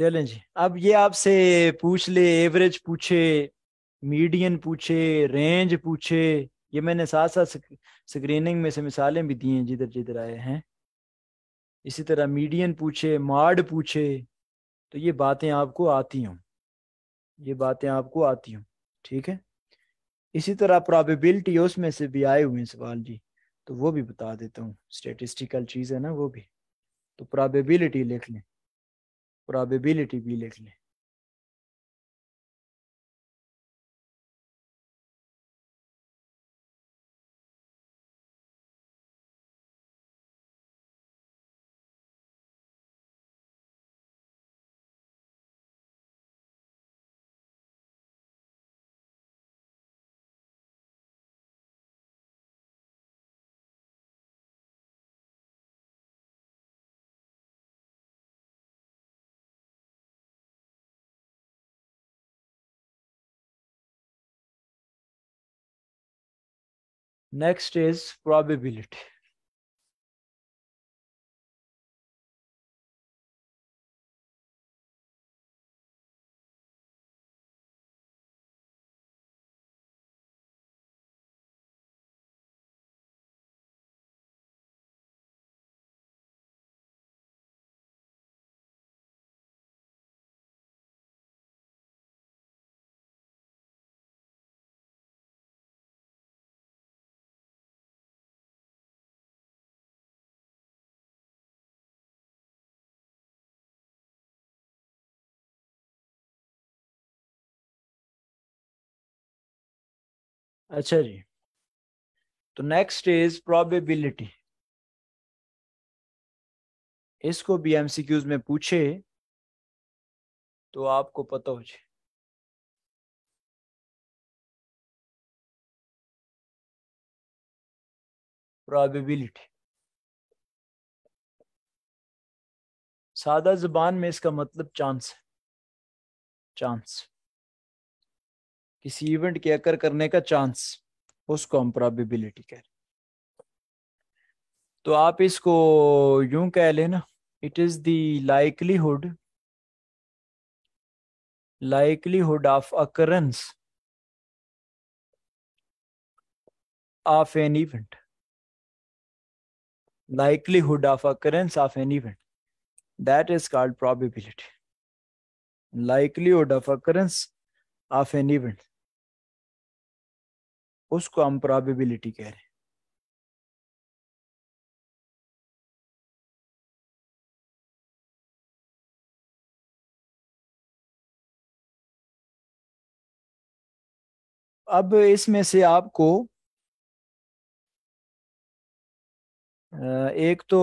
चलें जी अब ये आपसे पूछ ले एवरेज पूछे मीडियन पूछे रेंज पूछे ये मैंने साथ साथ स्क्रीनिंग में से मिसालें भी दी हैं जिधर जिधर आए हैं इसी तरह मीडियन पूछे मार्ड पूछे तो ये बातें आपको आती हूँ ये बातें आपको आती हूँ ठीक है इसी तरह प्रॉबिबिलिटी उसमें से भी आए हुए हैं सवाल जी तो वो भी बता देता हूँ स्टेटिस्टिकल चीज़ है ना वो भी तो प्रॉबिबिलिटी लिख लें probability भी लिख लें Next is probability. अच्छा जी तो नेक्स्ट इज प्रोबेबिलिटी इसको भी एमसीक्यूज में पूछे तो आपको पता हो जाए प्रोबेबिलिटी सादा जुबान में इसका मतलब चांस है चांस किसी इवेंट के अकर करने का चांस उसको हम प्रॉबिबिलिटी कह रहे तो आप इसको यू कह लेना it is likelihood likelihood of occurrence of an event likelihood of occurrence of an event that is called probability likelihood of occurrence of an event उसको हम प्रॉबिबिलिटी कह रहे हैं अब इसमें से आपको एक तो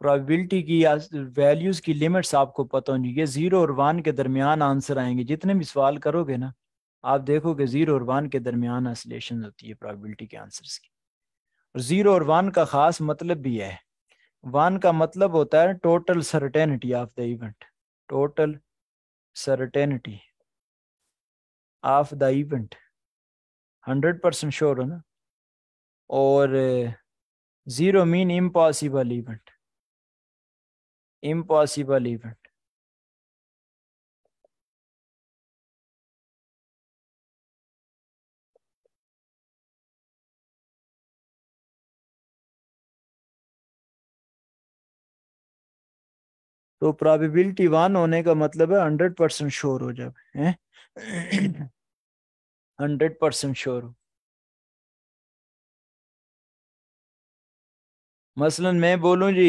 प्रोबेबिलिटी की या वैल्यूज़ की लिमिट्स आपको पता होनी चाहिए ज़ीरो और वन के दरमियान आंसर आएंगे जितने भी सवाल करोगे ना आप देखोगे ज़ीरो और वन के दरमियान आइसोलेशन होती है प्रॉबिलिटी के आंसर्स की और ज़ीरो और वन का ख़ास मतलब भी है वन का मतलब होता है total certainty of the event total certainty of the event hundred percent sure हो ना और zero mean impossible event impossible event तो प्रॉबिबिलिटी वन होने का मतलब है हंड्रेड परसेंट श्योर हो जब है हंड्रेड परसेंट श्योर हो मसलन मैं बोलूं जी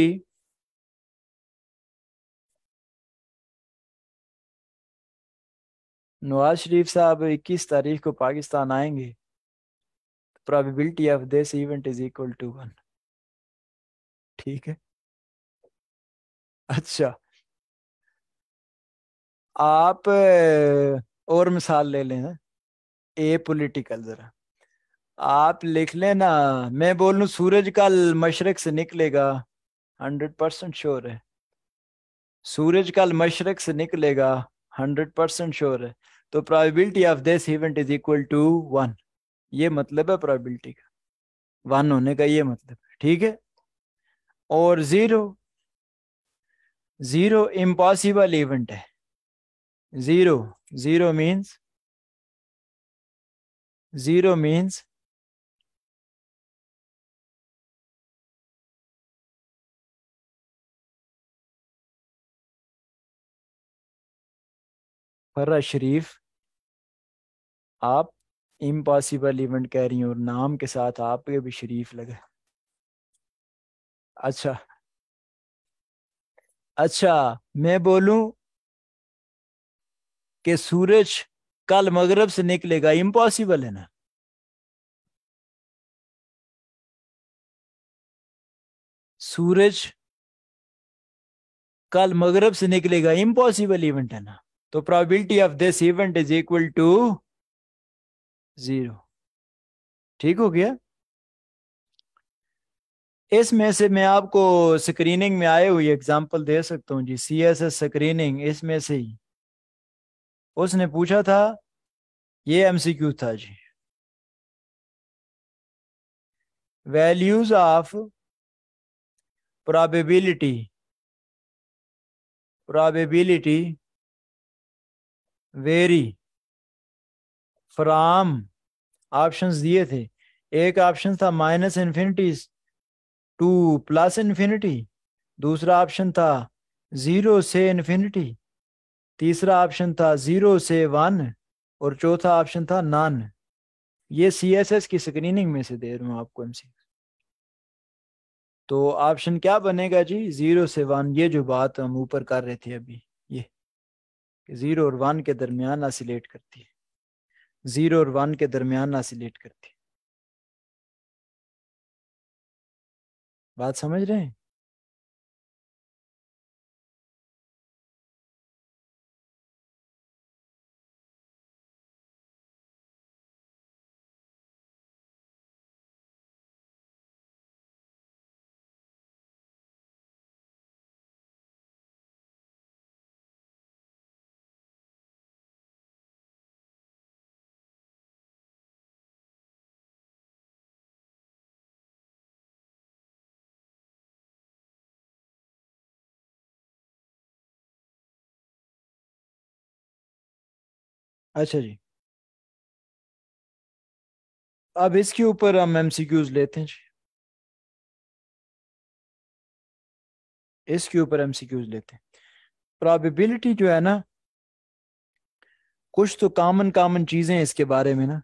नवाज शरीफ साहब 21 तारीख को पाकिस्तान आएंगे probability of this event is equal to one ठीक है अच्छा आप और मिसाल ले लें ए पोलिटिकल जरा आप लिख लेना मैं बोल लू सूरज कल मशरक से निकलेगा हंड्रेड परसेंट श्योर है सूरज कल मशरक से निकलेगा हंड्रेड परसेंट श्योर है तो probability of this event is equal to one ये मतलब है प्रोबेबिलिटी का वन होने का ये मतलब है ठीक है और जीरो जीरो इम्पॉसिबल इवेंट है zero zero means zero means फर्रा शरीफ आप इम्पॉसिबल इवेंट कह रही हूँ और नाम के साथ आपके भी शरीफ लगे अच्छा अच्छा मैं बोलूं कि सूरज कल मगरब से निकलेगा इम्पॉसिबल है ना सूरज कल मगरब से निकलेगा इम्पॉसिबल इवेंट है ना तो probability of this event is equal to zero ठीक हो गया इसमें से मैं आपको स्क्रीनिंग में आए हुई एग्जांपल दे सकता हूँ जी सी एस एस स्क्रीनिंग इसमें से ही उसने पूछा था ये एमसीक्यू था जी values of probability probability vary from option दिए थे एक ऑप्शन था minus infinities to plus infinity दूसरा ऑप्शन था ज़ीरो से इन्फिनिटी तीसरा ऑप्शन था ज़ीरो से वन और चौथा ऑप्शन था नन ये सी एस एस की स्क्रीनिंग में से दे रहा हूँ आपको एम सी तो ऑप्शन क्या बनेगा जी ज़ीरो से वन ये जो बात हम ऊपर कर रहे थे अभी ये ज़ीरो और वन के दरमियान आसिलेट करती है ज़ीरो और वन के दरमियान आसिलेट करती है बात समझ रहे हैं अच्छा जी अब इसके ऊपर हम एमसीक्यूज लेते हैं जी इसके ऊपर एमसीक्यूज लेते हैं प्रॉबिबिलिटी जो है ना कुछ तो कामन कामन चीजें इसके बारे में ना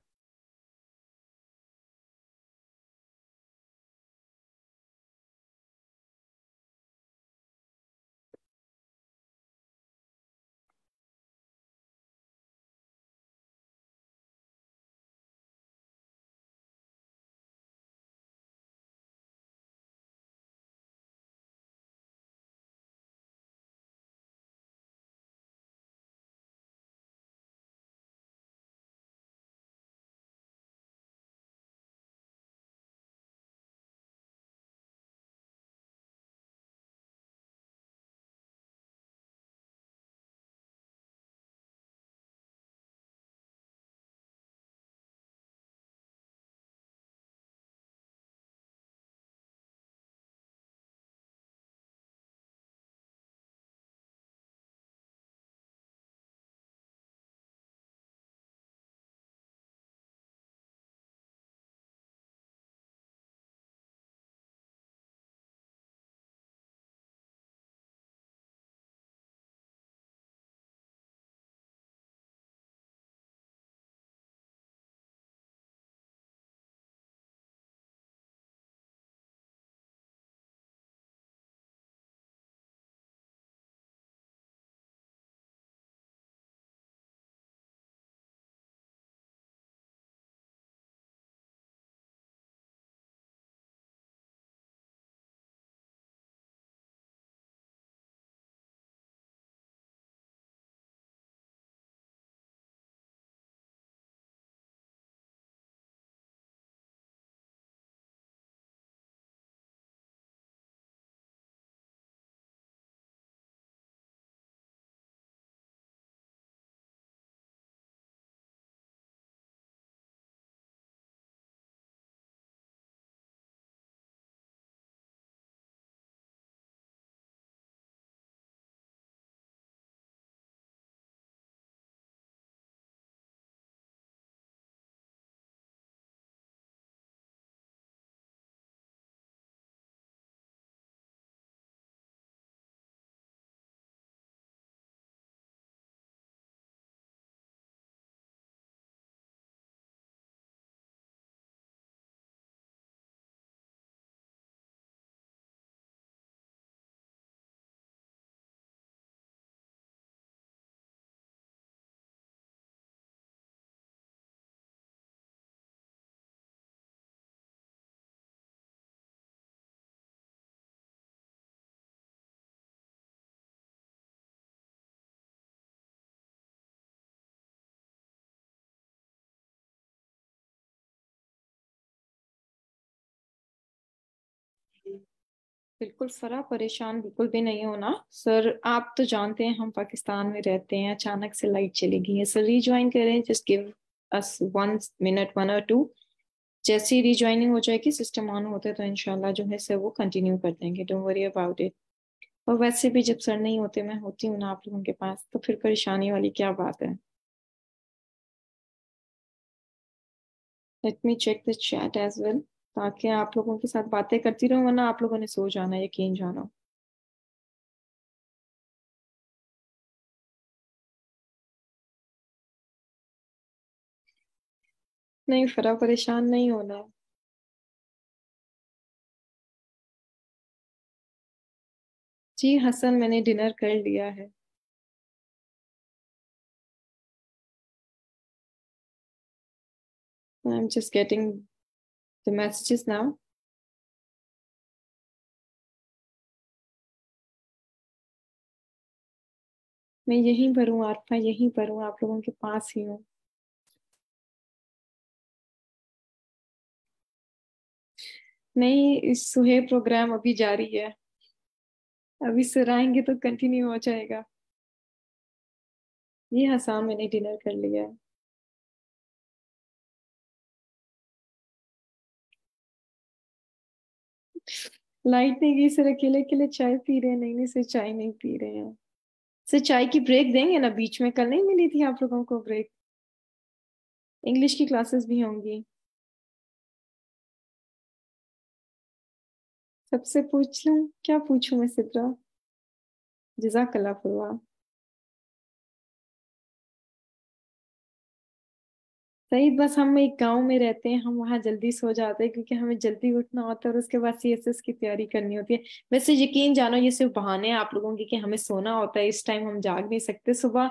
बिल्कुल फरा परेशान बिल्कुल भी नहीं होना सर आप तो जानते हैं हम पाकिस्तान में रहते हैं अचानक से लाइट चली गई है सर रिज्वाइन करें just give us one minute one और टू जैसे ही रिज्वाइनिंग हो जाएगी सिस्टम ऑन होता है तो इनशाला जो है सर वो कंटिन्यू कर देंगे डोंट वरी अबाउट इट और वैसे भी जब सर नहीं होते मैं होती हूँ ना आप लोगों के पास तो फिर परेशानी वाली क्या बात है let me check the chat as well ताकि आप लोगों के साथ बातें करती रहूं वरना आप लोगों ने सो जाना यकीन जानो नहीं फरा परेशान नहीं होना जी हसन मैंने डिनर कर लिया है am just getting the messages now. मैं यहीं पर हूँ मैं यहीं पर हूँ आप लोगों के पास ही हूँ नहीं सुहे प्रोग्राम अभी जारी है अभी सराएंगे तो कंटिन्यू हो जाएगा ये हाँ शाम मैंने डिनर कर लिया है लाइट नहीं गई सर अकेले अकेले चाय पी रहे हैं नहीं नहीं सर चाय नहीं पी रहे हैं सर चाय की ब्रेक देंगे ना बीच में कल नहीं मिली थी आप लोगों को ब्रेक इंग्लिश की क्लासेस भी होंगी सबसे पूछ लू क्या पूछू मैं सिद्रा जजाकला फुलवा सही बस हम एक गांव में रहते हैं हम वहाँ जल्दी सो जाते हैं क्योंकि हमें जल्दी उठना होता है और उसके बाद सीएसएस की तैयारी करनी होती है वैसे यकीन जानो ये सिर्फ बहाने आप लोगों की कि हमें सोना होता है इस टाइम हम जाग नहीं सकते सुबह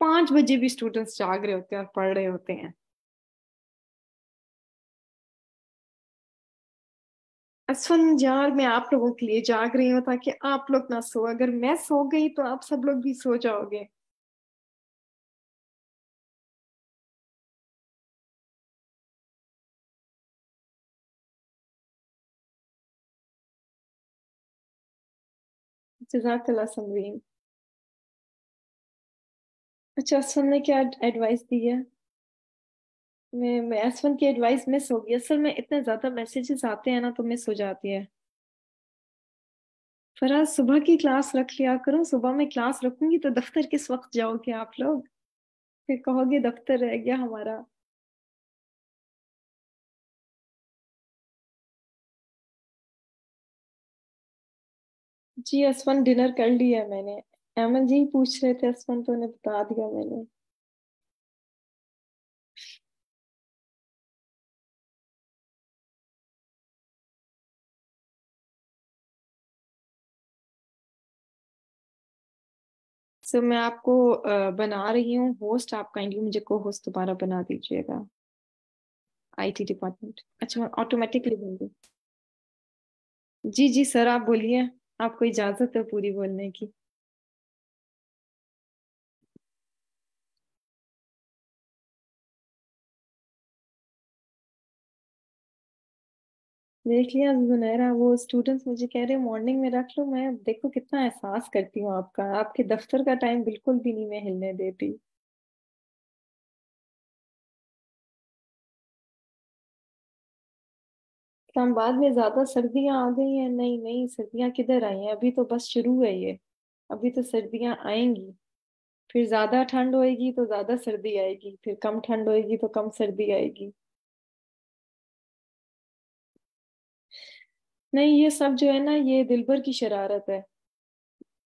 पांच बजे भी स्टूडेंट्स जाग रहे होते हैं और पढ़ रहे होते हैं असफन यार मैं आप लोगों के लिए जाग रही हूँ ताकि आप लोग ना सो अगर मैं सो गई तो आप सब लोग भी सो जाओगे जजाकल्ला समरीन अच्छा असवन ने क्या एडवाइस दी है मैं मैं असवन की एडवाइस मिस हो गई असल में इतने ज़्यादा मैसेजेस आते हैं ना तो मिस हो जाती है फराज सुबह की क्लास रख लिया करो सुबह में क्लास रखूंगी तो दफ्तर किस वक्त जाओगे आप लोग फिर कहोगे दफ्तर रह गया हमारा जी असमन डिनर कर लिया मैंने अमन जी पूछ रहे थे असमन तो उन्हें बता दिया मैंने सो so, मैं आपको बना रही हूँ होस्ट आप काइंडली मुझे को होस्ट दोबारा बना दीजिएगा आईटी डिपार्टमेंट अच्छा मैं ऑटोमेटिकली बन जी जी सर आप बोलिए आपको इजाजत है पूरी बोलने की देख लिया जुनैरा वो स्टूडेंट्स मुझे कह रहे हैं मॉर्निंग में रख लो मैं देखो कितना एहसास करती हूँ आपका आपके दफ्तर का टाइम बिल्कुल भी नहीं मैं हिलने देती इस्लामाबाद तो में ज्यादा सर्दियां आ गई हैं नहीं नहीं सर्दियां किधर आई हैं अभी तो बस शुरू है ये अभी तो सर्दियां आएंगी फिर ज्यादा ठंड होएगी तो ज्यादा सर्दी आएगी फिर कम ठंड होएगी तो कम सर्दी आएगी नहीं ये सब जो है ना ये दिलबर की शरारत है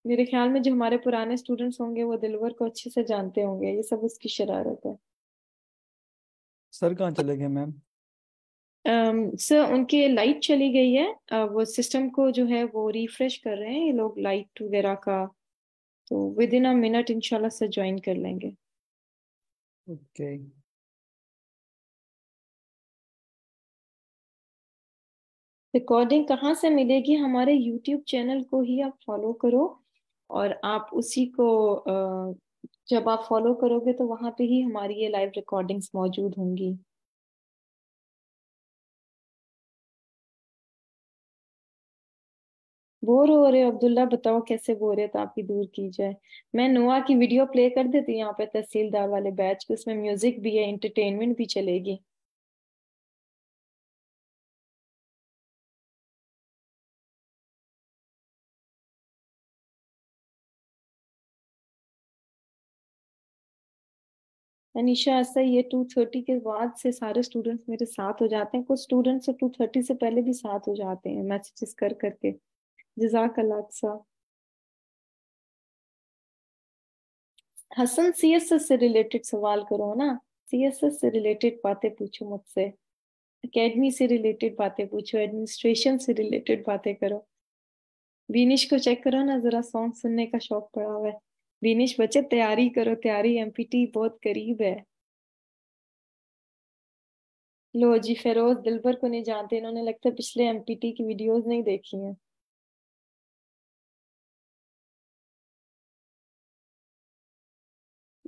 मेरे ख्याल में जो हमारे पुराने स्टूडेंट्स होंगे वो दिलबर को अच्छे से जानते होंगे ये सब उसकी शरारत है सर कहाँ चले गए मैम सर um, उनके लाइट चली गई है uh, वो सिस्टम को जो है वो रिफ्रेश कर रहे हैं ये लोग लाइट वगैरह का तो विद इन अ मिनट इंशाल्लाह सर ज्वाइन कर लेंगे ओके okay. रिकॉर्डिंग कहाँ से मिलेगी हमारे यूट्यूब चैनल को ही आप फॉलो करो और आप उसी को जब आप फॉलो करोगे तो वहाँ पे ही हमारी ये लाइव रिकॉर्डिंग्स मौजूद होंगी बोर हो रहे हो अब्दुल्ला बताओ कैसे तो आपकी दूर की जाए मैं नोआ की वीडियो प्ले कर देती हूँ यहाँ पे तहसीलदार वाले बैच के उसमें म्यूजिक भी है इंटरटेनमेंट भी चलेगी अनिशा ऐसा ये टू थर्टी के बाद से सारे स्टूडेंट्स मेरे साथ हो जाते हैं कुछ स्टूडेंट्स तो टू थर्टी से पहले भी साथ हो जाते हैं मैसेजेस कर करके Jazakallah. हसन सीएसएस से रिलेटेड सवाल करो ना सीएसएस से रिलेटेड बातें पूछो मुझसे एकेडमी से रिलेटेड बातें पूछो एडमिनिस्ट्रेशन से रिलेटेड बातें करो बीनिश को चेक करो ना जरा सॉन्ग सुनने का शौक पड़ा हुआ है बीनिश बच्चे तैयारी करो तैयारी एमपीटी बहुत करीब है लो जी फेरोज दिलबर को नहीं जानते इन्होंने लगता है पिछले एमपीटी की वीडियोस नहीं देखी हैं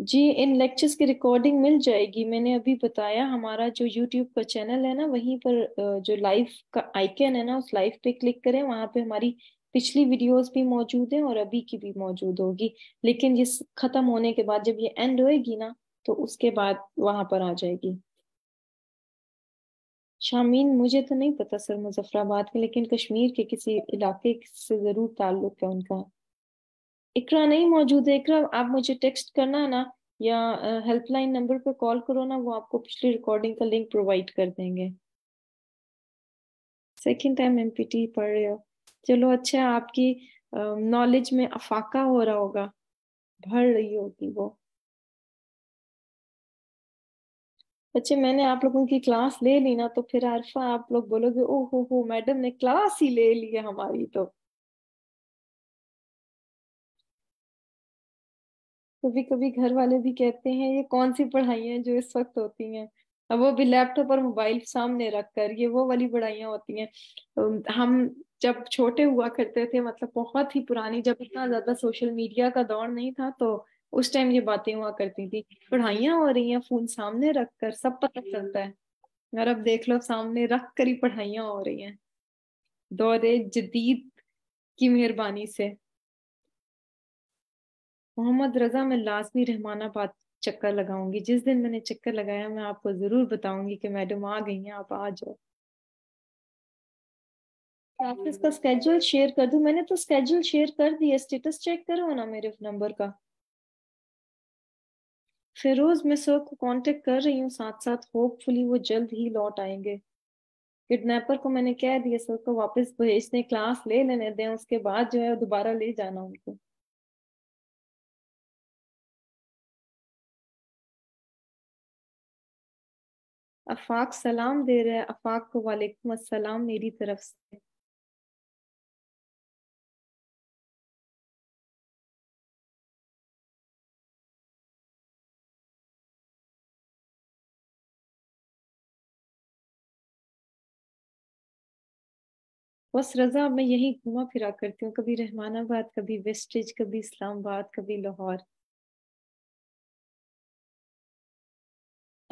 जी इन लेक्चर्स की रिकॉर्डिंग मिल जाएगी मैंने अभी बताया हमारा जो यूट्यूब का चैनल है ना वहीं पर जो लाइव का आइकन है ना उस लाइव पे क्लिक करें वहाँ पे हमारी पिछली वीडियोस भी मौजूद हैं और अभी की भी मौजूद होगी लेकिन ये खत्म होने के बाद जब ये एंड होएगी ना तो उसके बाद वहाँ पर आ जाएगी शामीन मुझे तो नहीं पता सर मुजफ्फराबाद के लेकिन कश्मीर के किसी इलाके से ज़रूर ताल्लुक है उनका इकरा नहीं मौजूद है इकरा आप मुझे टेक्स्ट करना ना या हेल्पलाइन नंबर पर कॉल करो ना वो आपको पिछली रिकॉर्डिंग का लिंक प्रोवाइड कर देंगे सेकेंड टाइम एम पढ़ रहे हो चलो अच्छा आपकी नॉलेज में अफाका हो रहा होगा भर रही होगी वो अच्छे मैंने आप लोगों की क्लास ले ली ना तो फिर अरफा आप लोग बोलोगे ओ हो हो मैडम ने क्लास ही ले ली है हमारी तो कभी कभी घर वाले भी कहते हैं ये कौन सी पढ़ाई है जो इस वक्त होती हैं अब वो भी लैपटॉप और मोबाइल सामने रख कर ये वो वाली पढ़ाइयाँ होती हैं हम जब छोटे हुआ करते थे मतलब बहुत ही पुरानी जब इतना ज्यादा सोशल मीडिया का दौर नहीं था तो उस टाइम ये बातें हुआ करती थी पढ़ाइयाँ हो रही हैं फोन सामने रख कर सब पता चलता है और अब देख लो सामने रख कर ही पढ़ाइयाँ हो रही हैं दौरे जदीद की मेहरबानी से मोहम्मद रजा मैं लाजमी रहमाना बात चक्कर लगाऊंगी जिस दिन मैंने चक्कर लगाया मैं आपको जरूर बताऊंगी कि मैडम आ गई हैं आप आ जाओ आप का स्केड्यूल शेयर कर दू मैंने तो स्केड्यूल शेयर कर दिया स्टेटस चेक करो ना मेरे नंबर का फिरोज मैं सर को कांटेक्ट कर रही हूँ साथ साथ होपफुली वो जल्द ही लौट आएंगे किडनैपर को मैंने कह दिया सर को वापस भेजने क्लास ले लेने दें उसके बाद जो है दोबारा ले जाना उनको अफाक सलाम दे रहे हैं अफाक को वालेकुम अस्सलाम मेरी तरफ से बस रजा मैं यहीं घूमा फिरा करती हूँ कभी रहमानाबाद कभी वेस्टेज कभी इस्लामाबाद कभी लाहौर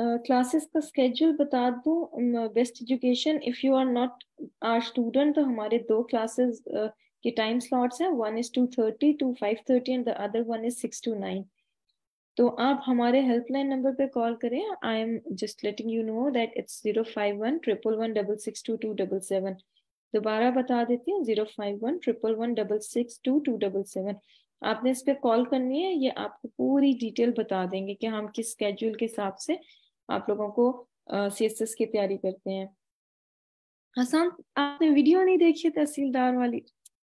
क्लासेस का स्केड्यूल बता दूं best education if you are not are student तो हमारे दो क्लासेस के टाइम स्लॉट्स हैं one is two thirty to five thirty and the other one is six to nine तो आप हमारे हेल्पलाइन नंबर पे कॉल करें I am just letting you know that it's zero five one triple one double six two two double seven दोबारा बता देती हूँ zero five one triple one double six two two double seven आपने इस पर call करनी है ये आपको पूरी डिटेल बता देंगे कि हम किस स्केड्यूल के हिसाब से आप लोगों को सी एस की तैयारी करते हैं हसन आपने वीडियो नहीं देखी तहसीलदार वाली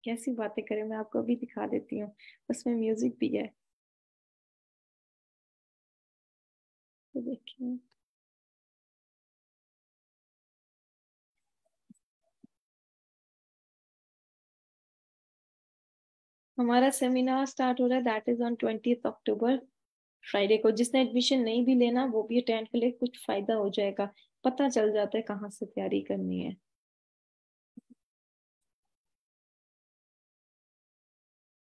कैसी बातें करें मैं आपको अभी दिखा देती हूँ उसमें म्यूजिक भी है तो देखिए हमारा सेमिनार स्टार्ट हो रहा है that is on twenty October Friday को जिसने एडमिशन नहीं भी लेना वो भी अटेंड कर ले कुछ फायदा हो जाएगा पता चल जाता है कहाँ से तैयारी करनी है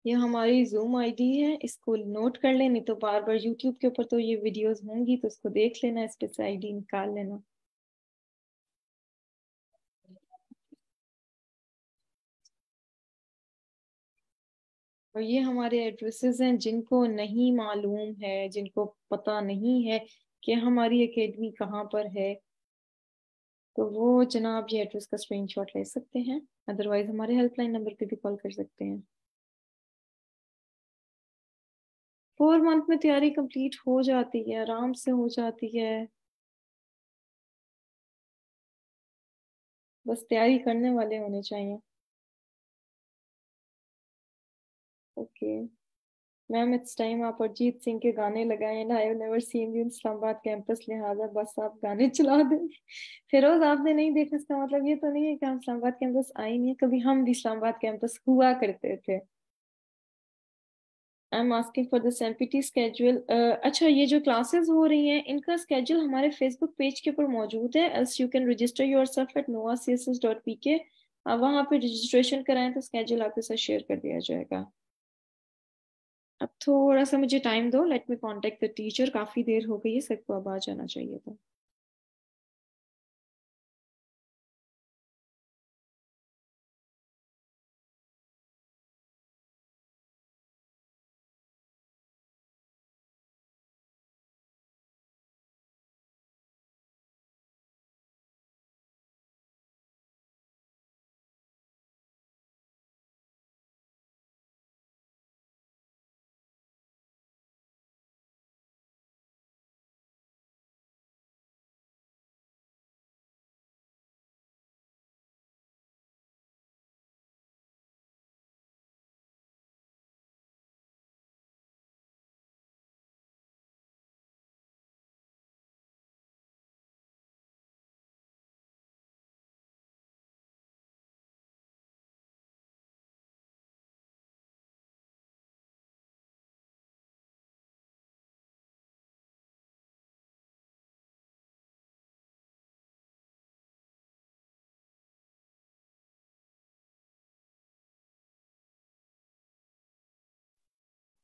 यह हमारी जूम आईडी है इसको नोट कर लें नहीं तो बार बार यूट्यूब के ऊपर तो ये वीडियोस होंगी तो उसको देख लेना इस पर से आई निकाल लेना और ये हमारे एड्रेसेस हैं जिनको नहीं मालूम है जिनको पता नहीं है कि हमारी एकेडमी कहाँ पर है तो वो जनाब ये एड्रेस का स्क्रीनशॉट ले सकते हैं अदरवाइज हमारे हेल्पलाइन नंबर पे भी कॉल कर सकते हैं फोर मंथ में तैयारी कंप्लीट हो जाती है आराम से हो जाती है बस तैयारी करने वाले होने चाहिए ओके मैम इट्स टाइम आप अरजीत सिंह के गाने लगाए and I have never seen you in Islamabad campus लिहाजा बस आप गाने चला दें फिरोज आपने नहीं देखा इसका मतलब ये तो नहीं है कि हम इस्लामाबाद कैंपस आए नहीं कभी हम भी इस्लामाबाद कैंपस हुआ करते थे I am asking for this M P T schedule अच्छा ये जो क्लासेस हो रही हैं इनका स्केड्यूल हमारे फेसबुक पेज के ऊपर मौजूद है as you can register yourself at Nova C S S dot P K आप वहाँ पर रजिस्ट्रेशन कराएं तो स्केड्यूल आपके साथ शेयर कर दिया जाएगा अब थोड़ा सा मुझे टाइम दो let me contact the teacher काफ़ी देर हो गई है सबको अब आ जाना चाहिए था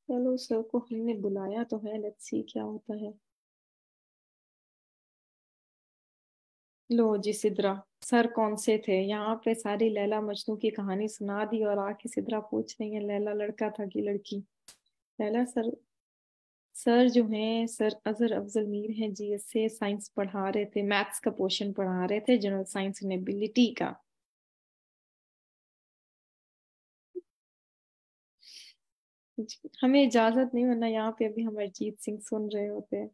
चलो सर को हमने बुलाया तो है लेट्स सी क्या होता है लो जी सिद्रा सर कौन से थे यहाँ पे सारी लैला मजनू की कहानी सुना दी और आके सिद्रा पूछ रही है लैला लड़का था कि लड़की लैला सर सर जो हैं सर अजहर अफजल मीर हैं जी एस साइंस पढ़ा रहे थे मैथ्स का पोर्शन पढ़ा रहे थे जनरल साइंस एबिलिटी का हमें इजाजत नहीं वरना यहाँ पे अभी हम अरिजीत सिंह सुन रहे होते हैं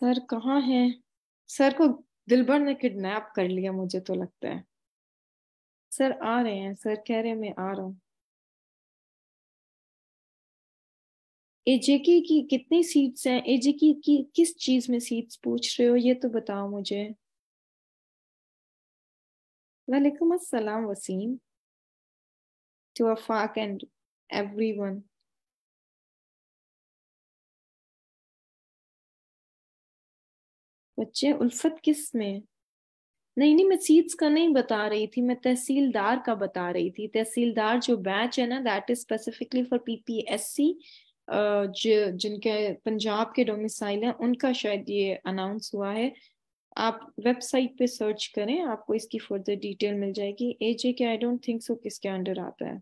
सर कहाँ है सर को दिलबर ने किडनैप कर लिया मुझे तो लगता है सर आ रहे हैं सर कह रहे हैं मैं आ रहा हूँ एजेकी की कितनी सीट्स हैं एजेकी की किस चीज में सीट्स पूछ रहे हो ये तो बताओ मुझे वालेकुम अस्सलाम Wasim to Afaq and everyone बच्चे उल्फत किस में नहीं नहीं मैं सीट्स का नहीं बता रही थी मैं तहसीलदार का बता रही थी तहसीलदार जो बैच है ना that is specifically for PPSC जिनके पंजाब के डोमिसाइल हैं उनका शायद ये अनाउंस हुआ है आप वेबसाइट पे सर्च करें आपको इसकी फर्दर डिटेल मिल जाएगी ए जे के आई डोंट थिंक सो किसके अंडर आता है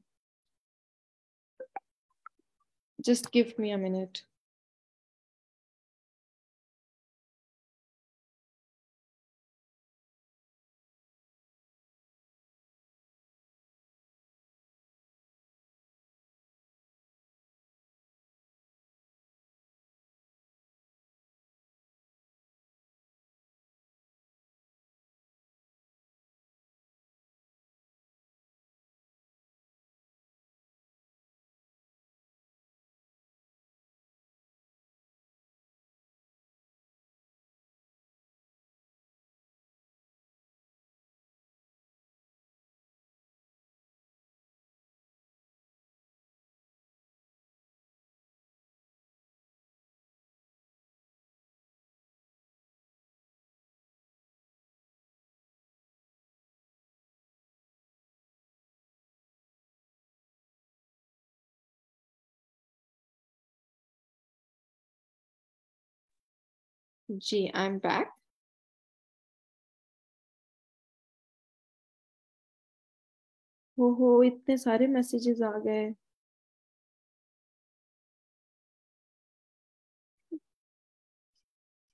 just give me a minute Gee, I'm back. हो इतने सारे मैसेजेस आ गए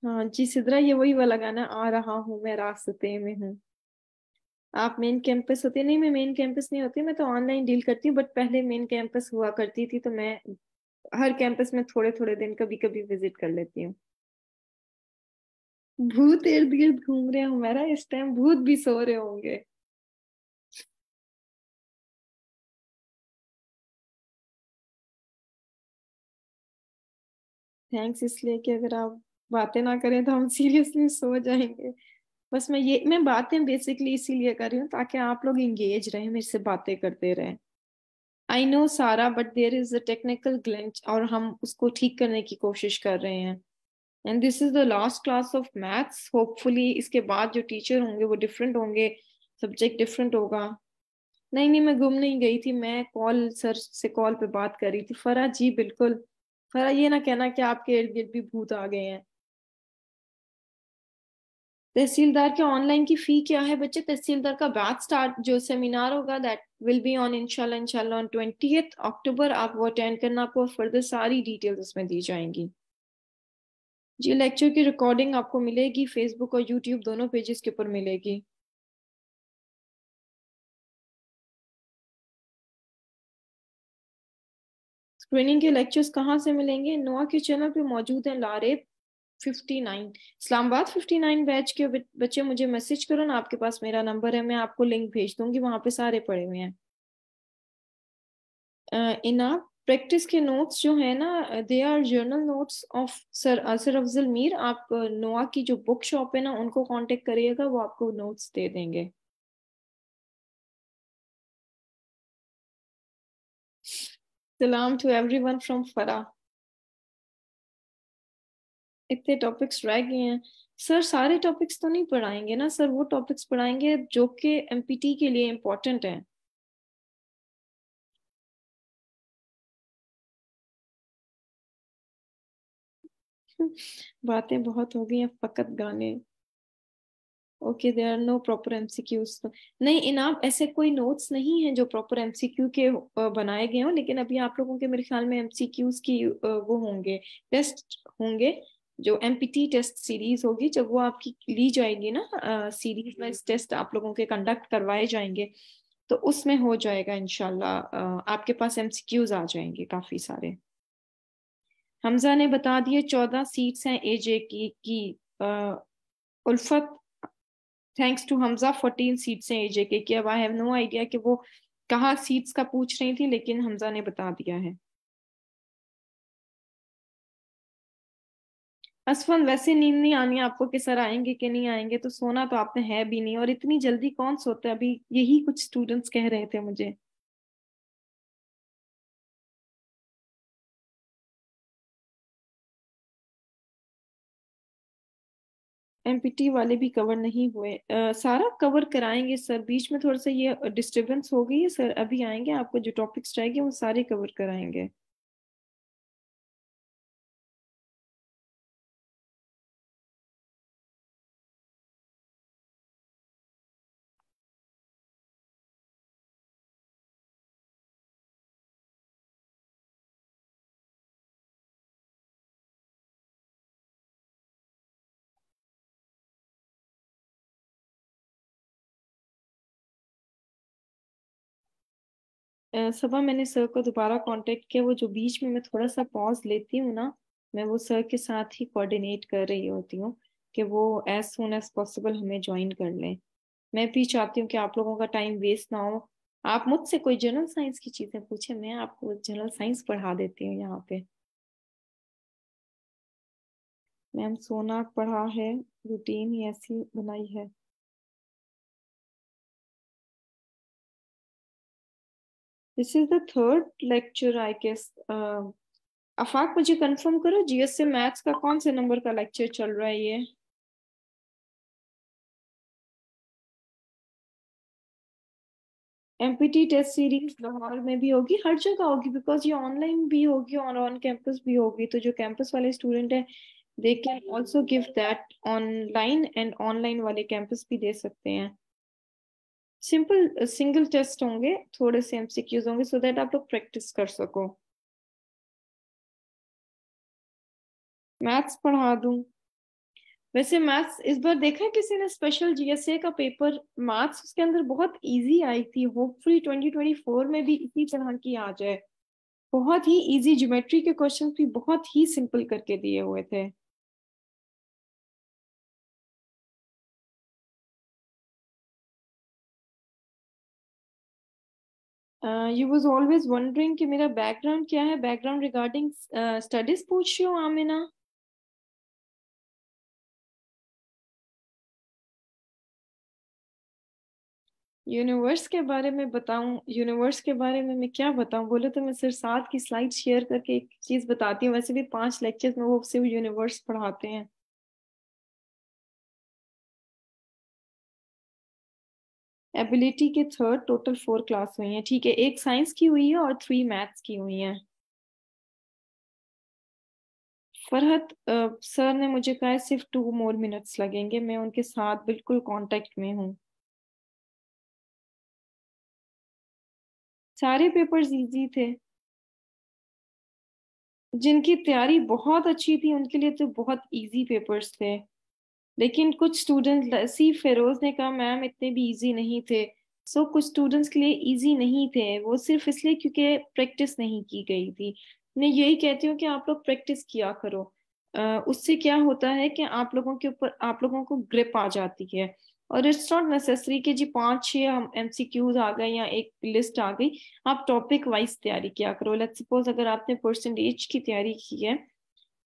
हाँ जी सिद्रा ये वही वाला गाना आ रहा हूँ मैं रास्ते में हूँ आप मेन कैंपस होते नहीं मैं मेन कैंपस नहीं होती मैं तो ऑनलाइन डील करती हूँ बट पहले मेन कैंपस हुआ करती थी तो मैं हर कैंपस में थोड़े थोड़े दिन कभी कभी विजिट कर लेती हूँ भूत इर्द गिर्द घूम रहे हैं हमारा इस टाइम भूत भी सो रहे होंगे थैंक्स इसलिए कि अगर आप बातें ना करें तो हम सीरियसली सो जाएंगे बस मैं ये मैं बातें बेसिकली इसीलिए कर रही हूँ ताकि आप लोग इंगेज रहें मेरे से बातें करते रहें आई नो सारा but there is a technical glitch और हम उसको ठीक करने की कोशिश कर रहे हैं and this is the last class of maths hopefully इसके बाद जो टीचर होंगे वो डिफरेंट होंगे सब्जेक्ट डिफरेंट होगा नहीं नहीं मैं गुम नहीं गई थी मैं कॉल सर से कॉल पे बात कर रही थी फरा जी बिल्कुल फरा ये ना कहना कि आपके इर्द गिर्द भी भूत आ गए हैं तहसीलदार के ऑनलाइन की फी क्या है बच्चे तहसीलदार का बैच स्टार्ट जो सेमिनार होगा दैट विल बी ऑन इंशाल्लाह इंशाल्लाह ऑन ट्वेंटी अक्टूबर आप वो अटेंड करना आपको फर्दर सारी डिटेल्स उसमें दी जाएंगी जी लेक्चर की रिकॉर्डिंग आपको मिलेगी फेसबुक और यूट्यूब दोनों पेजेस के ऊपर मिलेगी स्क्रीनिंग के लेक्चर्स कहाँ से मिलेंगे नोआ के चैनल पे मौजूद हैं फिफ्टी 59 इस्लामाबाद 59 बैच के बच्चे मुझे मैसेज करो ना आपके पास मेरा नंबर है मैं आपको लिंक भेज दूंगी वहां पे सारे पड़े हुए हैं इनाफ प्रैक्टिस के नोट्स जो है ना they are journal notes of sir Asar Afzal Mir आप नोआ uh, की जो बुक शॉप है ना उनको कांटेक्ट करिएगा वो आपको नोट्स दे देंगे सलाम टू एवरीवन फ्रॉम फरा इतने टॉपिक्स रह गए हैं सर सारे टॉपिक्स तो नहीं पढ़ाएंगे ना सर वो टॉपिक्स पढ़ाएंगे जो कि एमपीटी के लिए इम्पोर्टेंट हैं बातें बहुत हो गई फकत गाने okay there are no proper MCQs नहीं इनाम ऐसे कोई नोट्स नहीं है जो प्रॉपर एमसीक्यू के बनाए गए हो लेकिन अभी आप लोगों के मेरे ख्याल में एमसीक्यूज की वो होंगे टेस्ट होंगे जो एम टेस्ट सीरीज होगी जब वो आपकी ली जाएगी ना सीरीज वाइज टेस्ट आप लोगों के कंडक्ट करवाए जाएंगे तो उसमें हो जाएगा इनशाला आपके पास एमसीक्यूज आ जाएंगे काफी सारे हमजा ने बता दिए चौदह सीट्स हैं एजे की की आ, Ulfat thanks to Hamza fourteen seats हैं एजे के की अब आई हैव नो आइडिया कि वो कहाँ सीट्स का पूछ रही थी लेकिन हमजा ने बता दिया है असफन वैसे नींद नहीं आनी आपको कि सर आएंगे कि नहीं आएंगे तो सोना तो आपने है भी नहीं और इतनी जल्दी कौन सोता है अभी यही कुछ स्टूडेंट्स कह रहे थे मुझे एमपीटी वाले भी कवर नहीं हुए आ, सारा कवर कराएंगे सर बीच में थोड़ा सा ये डिस्टरबेंस हो गई है सर अभी आएंगे आपको जो टॉपिक्स चाहिए वो सारे कवर कराएंगे सुबह मैंने सर को दोबारा कांटेक्ट किया वो जो बीच में मैं थोड़ा सा पॉज लेती हूँ ना मैं वो सर के साथ ही कोऑर्डिनेट कर रही होती हूँ कि वो एज सुन एज पॉसिबल हमें ज्वाइन कर लें मैं भी चाहती हूँ कि आप लोगों का टाइम वेस्ट ना हो आप मुझसे कोई जनरल साइंस की चीज़ें पूछे मैं आपको जनरल साइंस पढ़ा देती हूँ यहाँ पे मैम सोना पढ़ा है रूटीन ऐसी बनाई है this is the third lecture I guess Afaq मुझे कंफर्म करो जीएस से मैथ्स का कौन से नंबर का लेक्चर चल रहा है ये एमपीटी टेस्ट सीरीज लाहौर में भी होगी हर जगह होगी बिकॉज ये ऑनलाइन भी होगी और ऑन कैंपस भी होगी तो जो कैंपस वाले स्टूडेंट है they can also give that online and online वाले कैंपस भी दे सकते हैं सिंपल सिंगल टेस्ट होंगे थोड़े से एमसीक्यूज होंगे सो so दैट आप लोग प्रैक्टिस कर सको मैथ्स पढ़ा दूं वैसे मैथ्स इस बार देखा किसी ने स्पेशल जीएसए का पेपर मैथ्स उसके अंदर बहुत इजी आई थी होपफुली 2024 में भी इसी तरह की आ जाए बहुत ही इजी ज्योमेट्री के क्वेश्चंस भी बहुत ही सिंपल करके दिए हुए थे यू वॉज ऑलवेज वंडरिंग कि मेरा बैकग्राउंड क्या है बैकग्राउंड रिगार्डिंग स्टडीज पूछ रही हूँ आमिना यूनिवर्स के बारे में बताऊं यूनिवर्स के बारे में मैं क्या बताऊं बोले तो मैं सिर्फ सात की स्लाइड शेयर करके एक चीज़ बताती हूँ वैसे भी पांच लेक्चर्स में वो सिर्फ यूनिवर्स पढ़ाते हैं एबिलिटी के थर्ड टोटल फोर क्लास हुई हैं ठीक है एक साइंस की हुई है और थ्री मैथ्स की हुई हैं फरहत सर ने मुझे कहा है सिर्फ टू मोर मिनट्स लगेंगे मैं उनके साथ बिल्कुल कांटेक्ट में हूँ सारे पेपर्स इजी थे जिनकी तैयारी बहुत अच्छी थी उनके लिए तो बहुत इजी पेपर्स थे लेकिन कुछ स्टूडेंट सी फेरोज ने कहा मैम इतने भी ईजी नहीं थे सो so, कुछ स्टूडेंट्स के लिए ईजी नहीं थे वो सिर्फ इसलिए क्योंकि प्रैक्टिस नहीं की गई थी मैं यही कहती हूँ कि आप लोग प्रैक्टिस किया करो Uh, उससे क्या होता है कि आप लोगों के ऊपर आप लोगों को ग्रिप आ जाती है और इट्स नॉट नेसेसरी कि जी पांच छह हम एम आ गए या एक लिस्ट आ गई आप टॉपिक वाइज तैयारी किया करो लेट सपोज अगर आपने परसेंटेज की तैयारी की है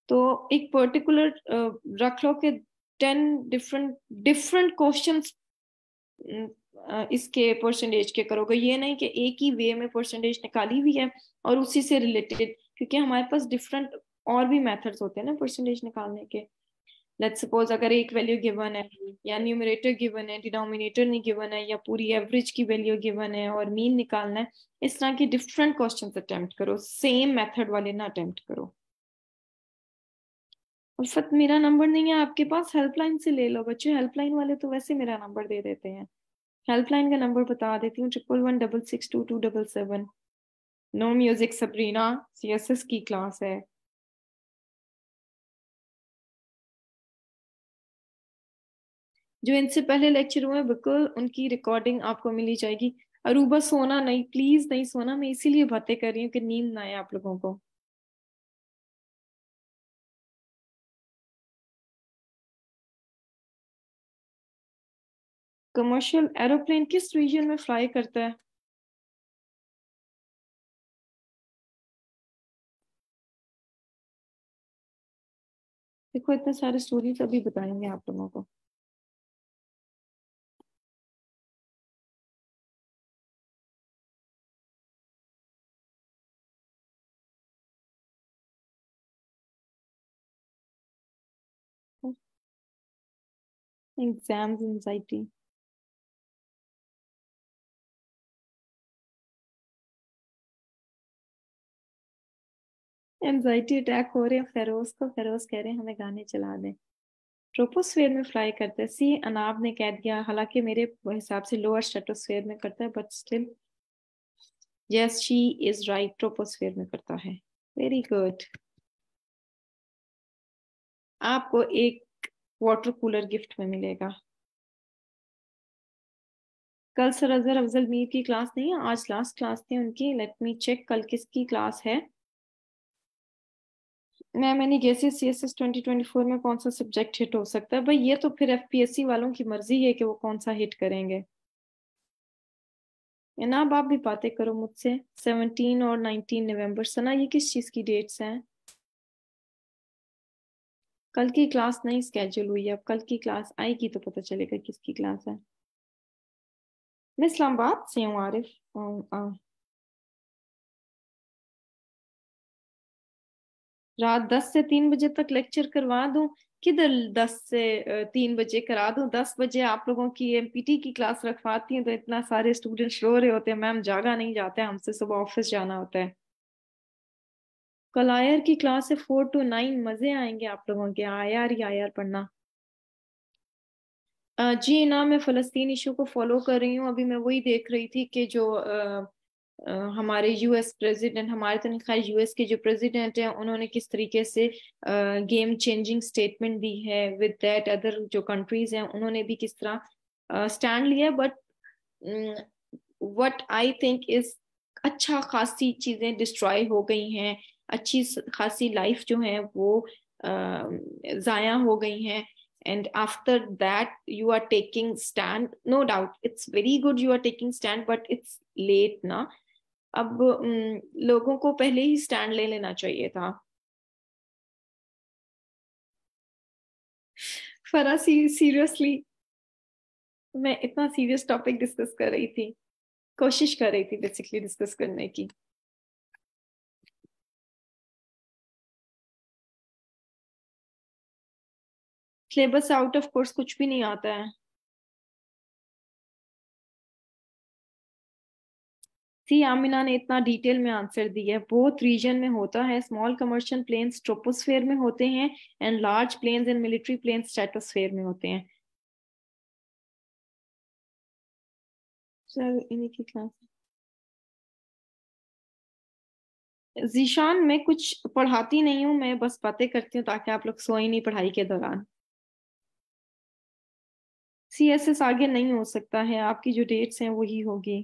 तो एक पर्टिकुलर uh, रख लो कि टेन डिफरेंट डिफरेंट क्वेश्चन इसके परसेंटेज के करोगे ये नहीं कि एक ही वे में परसेंटेज निकाली हुई है और उसी से रिलेटेड क्योंकि हमारे पास डिफरेंट और भी मेथड्स होते हैं ना परसेंटेज निकालने के लेट सपोज अगर एक वैल्यू गिवन है या न्यूमिनेटर गिवन है डिनोमिनेटर नहीं गिवन है या पूरी एवरेज की वैल्यू गिवन है और मीन निकालना है इस तरह के डिफरेंट क्वेश्चन अटैम्प्ट करो सेम मेथड वाले ना अटैम्प्ट करो और सर मेरा नंबर नहीं है आपके पास हेल्पलाइन से ले लो बच्चे हेल्पलाइन वाले तो वैसे मेरा नंबर दे देते हैं हेल्पलाइन का नंबर बता देती हूँ triple one double six two two double seven no music Sabrina C S S की क्लास है जो इनसे पहले लेक्चर हुए बिल्कुल उनकी रिकॉर्डिंग आपको मिली जाएगी अरूबा सोना नहीं प्लीज नहीं सोना मैं इसीलिए बातें कर रही हूँ कि नींद ना आए आप लोगों को कमर्शियल एरोप्लेन किस रीजन में फ्लाई करता है देखो इतने सारे स्टोरीज अभी बताएंगे आप लोगों को एग्जाम्स एंजाइटी एनजाइटी अटैक हो रहे हैं फेरोज को फेरोज कह रहे हैं हमें गाने चला दें ट्रोपोस्फेयर में फ्लाई करते हैं सी अनाब ने कह दिया हालांकि मेरे हिसाब से लोअर स्टेटोस्फेयर में करता है but still yes she is right troposphere में करता है वेरी गुड आपको एक वाटर कूलर गिफ्ट में मिलेगा कल सर अजहर अफजल मीर की क्लास नहीं है आज लास्ट क्लास थी उनकी लेट मी चेक कल किसकी क्लास है मैं मैंने जैसे C S S twenty twenty four में कौन सा सब्जेक्ट हिट हो सकता है भाई ये तो फिर एफ पी एस सी वालों की मर्जी है कि वो कौन सा हिट करेंगे ना आप भी बातें करो मुझसे सेवनटीन और नाइनटीन नवंबर सना ये किस चीज़ की डेट्स हैं कल की क्लास नहीं स्केड्यूल हुई है अब कल की क्लास आएगी तो पता चलेगा किसकी क्लास है मैं इस्लामाबाद से हूँ आरिफ आ, आ, रात दस से तीन बजे तक लेक्चर करवा दू किधर दस से तीन बजे करा दू दस बजे आप लोगों की एम की क्लास रखवाती हैं तो इतना सारे स्टूडेंट रो रहे होते हैं मैम जागा नहीं जाते है हमसे सुबह ऑफिस जाना होता है कल आयर की क्लास है फोर टू नाइन मजे आएंगे आप लोगों के आयर ही आयर पढ़ना जी ना मैं फ़लस्तीन इशू को फॉलो कर रही हूँ अभी मैं वही देख रही थी कि जो हमारे यूएस प्रेसिडेंट हमारे तनख्वाह तो यूएस के जो प्रेसिडेंट हैं उन्होंने किस तरीके से गेम चेंजिंग स्टेटमेंट दी है विद दैट अदर जो कंट्रीज हैं उन्होंने भी किस तरह स्टैंड लिया but what I think is अच्छा खासी चीज़ें डिस्ट्रॉय हो गई हैं अच्छी खासी लाइफ जो है वो ज़ाया हो गई हैं and after that you are taking stand no doubt it's very good you are taking stand but it's late ना अब लोगों को पहले ही स्टैंड ले लेना चाहिए था फरा सीरियसली मैं इतना सीरियस टॉपिक डिस्कस कर रही थी कोशिश कर रही थी बेसिकली डिस्कस करने की सिलेबस आउट ऑफ कोर्स कुछ भी नहीं आता है सी आमिना ने इतना डिटेल में आंसर दिया है बहुत रीजन में होता है स्मॉल कमर्शियल प्लेन्स ट्रोपोस्फेयर में होते हैं and large planes and military planes stratosphere में होते हैं जीशान मैं कुछ पढ़ाती नहीं हूँ मैं बस बातें करती हूँ ताकि आप लोग सोए नहीं पढ़ाई के दौरान सी एस एस आगे नहीं हो सकता है आपकी जो डेट्स हैं वही होगी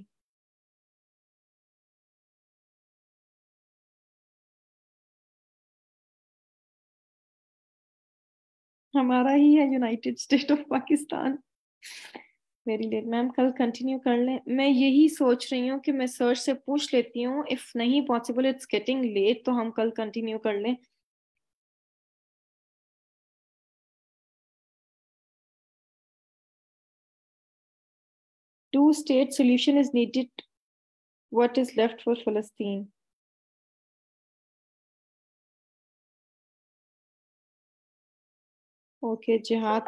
हमारा ही है united state of Pakistan very late ma'am कल कंटिन्यू कर लें मैं यही सोच रही हूँ कि मैं सर से पूछ लेती हूँ इफ नहीं पॉसिबल इट्स गेटिंग लेट तो हम कल कंटिन्यू कर लें two state solution is needed what is left for फलस्तीन Okay, Jihad.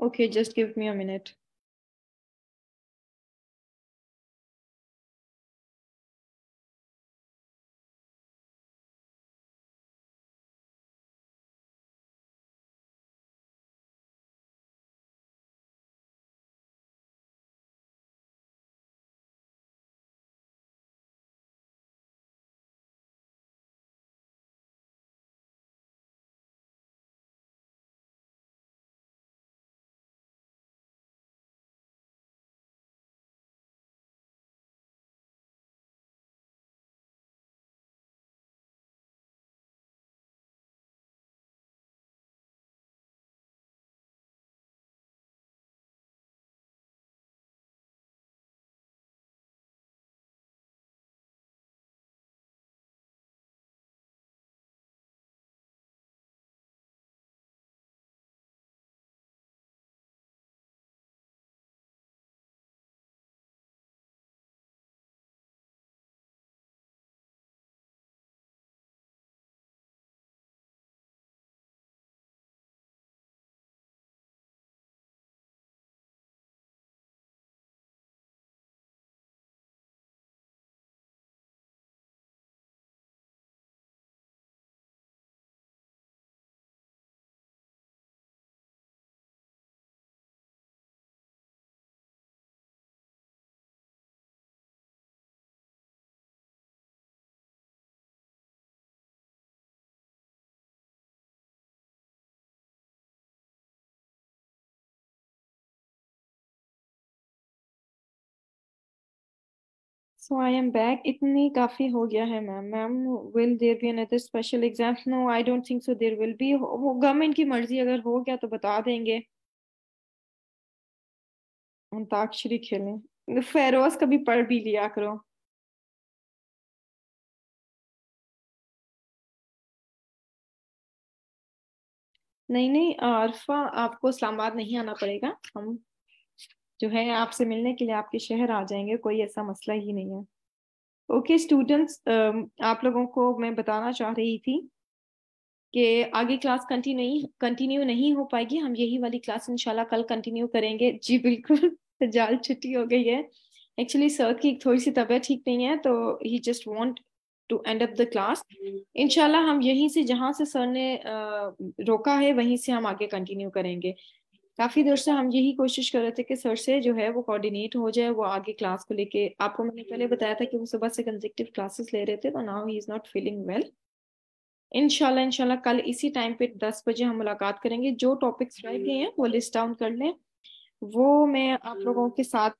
Okay, just give me a minute. So I am back. इतनी काफी हो गया है ma'am ma'am will there be another special exam? No, I don't think so. There will be. वो government की मर्जी अगर हो गया तो बता देंगे अंताक्षरी खेलें फेरोज कभी पढ़ भी लिया करो नहीं नहीं आरफा आपको इस्लामाबाद नहीं आना पड़ेगा हम जो है आपसे मिलने के लिए आपके शहर आ जाएंगे कोई ऐसा मसला ही नहीं है ओके okay, स्टूडेंट्स आप लोगों को मैं बताना चाह रही थी कि आगे क्लास कंटिन्यू कंटिन्यू नहीं हो पाएगी हम यही वाली क्लास इंशाल्लाह कल कंटिन्यू करेंगे जी बिल्कुल जाल छुट्टी हो गई है एक्चुअली सर की थोड़ी सी तबीयत ठीक नहीं है तो ही just want to end up the class इनशाला हम यहीं से जहाँ से सर ने रोका है वहीं से हम आगे कंटिन्यू करेंगे काफ़ी देर से हम यही कोशिश कर रहे थे कि सर से जो है वो कोऑर्डिनेट हो जाए वो आगे क्लास को लेके आपको मैंने पहले बताया था कि वो सुबह से कंजेक्टिव क्लासेस ले रहे थे तो now he is not feeling well इनशाला इनशाला कल इसी टाइम पे दस बजे हम मुलाकात करेंगे जो टॉपिक्स रह गए हैं वो लिस्ट डाउन कर लें वो मैं आप लोगों के साथ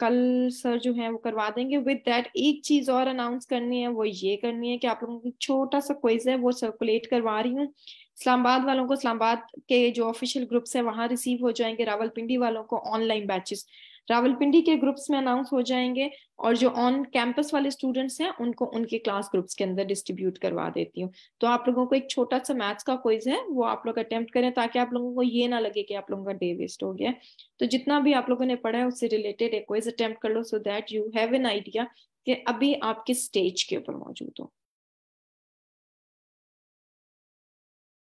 कल सर जो है वो करवा देंगे विद डैट एक चीज़ और अनाउंस करनी है वो ये करनी है कि आप लोगों की छोटा सा क्विज है वो सर्कुलेट करवा रही हूँ इस्लामाबाद वालों को इस्लामाबाद के जो ऑफिशियल ग्रुप्स हैं वहाँ रिसीव हो जाएंगे रावलपिंडी वालों को ऑनलाइन बैचेस रावलपिंडी के ग्रुप्स में अनाउंस हो जाएंगे और जो ऑन कैंपस वाले स्टूडेंट्स हैं उनको उनके क्लास ग्रुप्स के अंदर डिस्ट्रीब्यूट करवा देती हूँ तो आप लोगों को एक छोटा सा मैथ्स का क्विज है वो आप लोग अटेम्प्ट करें ताकि आप लोगों को ये ना लगे कि आप लोगों का डे वेस्ट हो गया तो जितना भी आप लोगों ने पढ़ा है उससे रिलेटेड एक क्विज अटेम्प्ट कर लो so that you have an idea कि अभी आप किस स्टेज के ऊपर मौजूद हो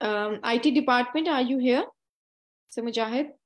um, IT department, are you here? So Mujahid?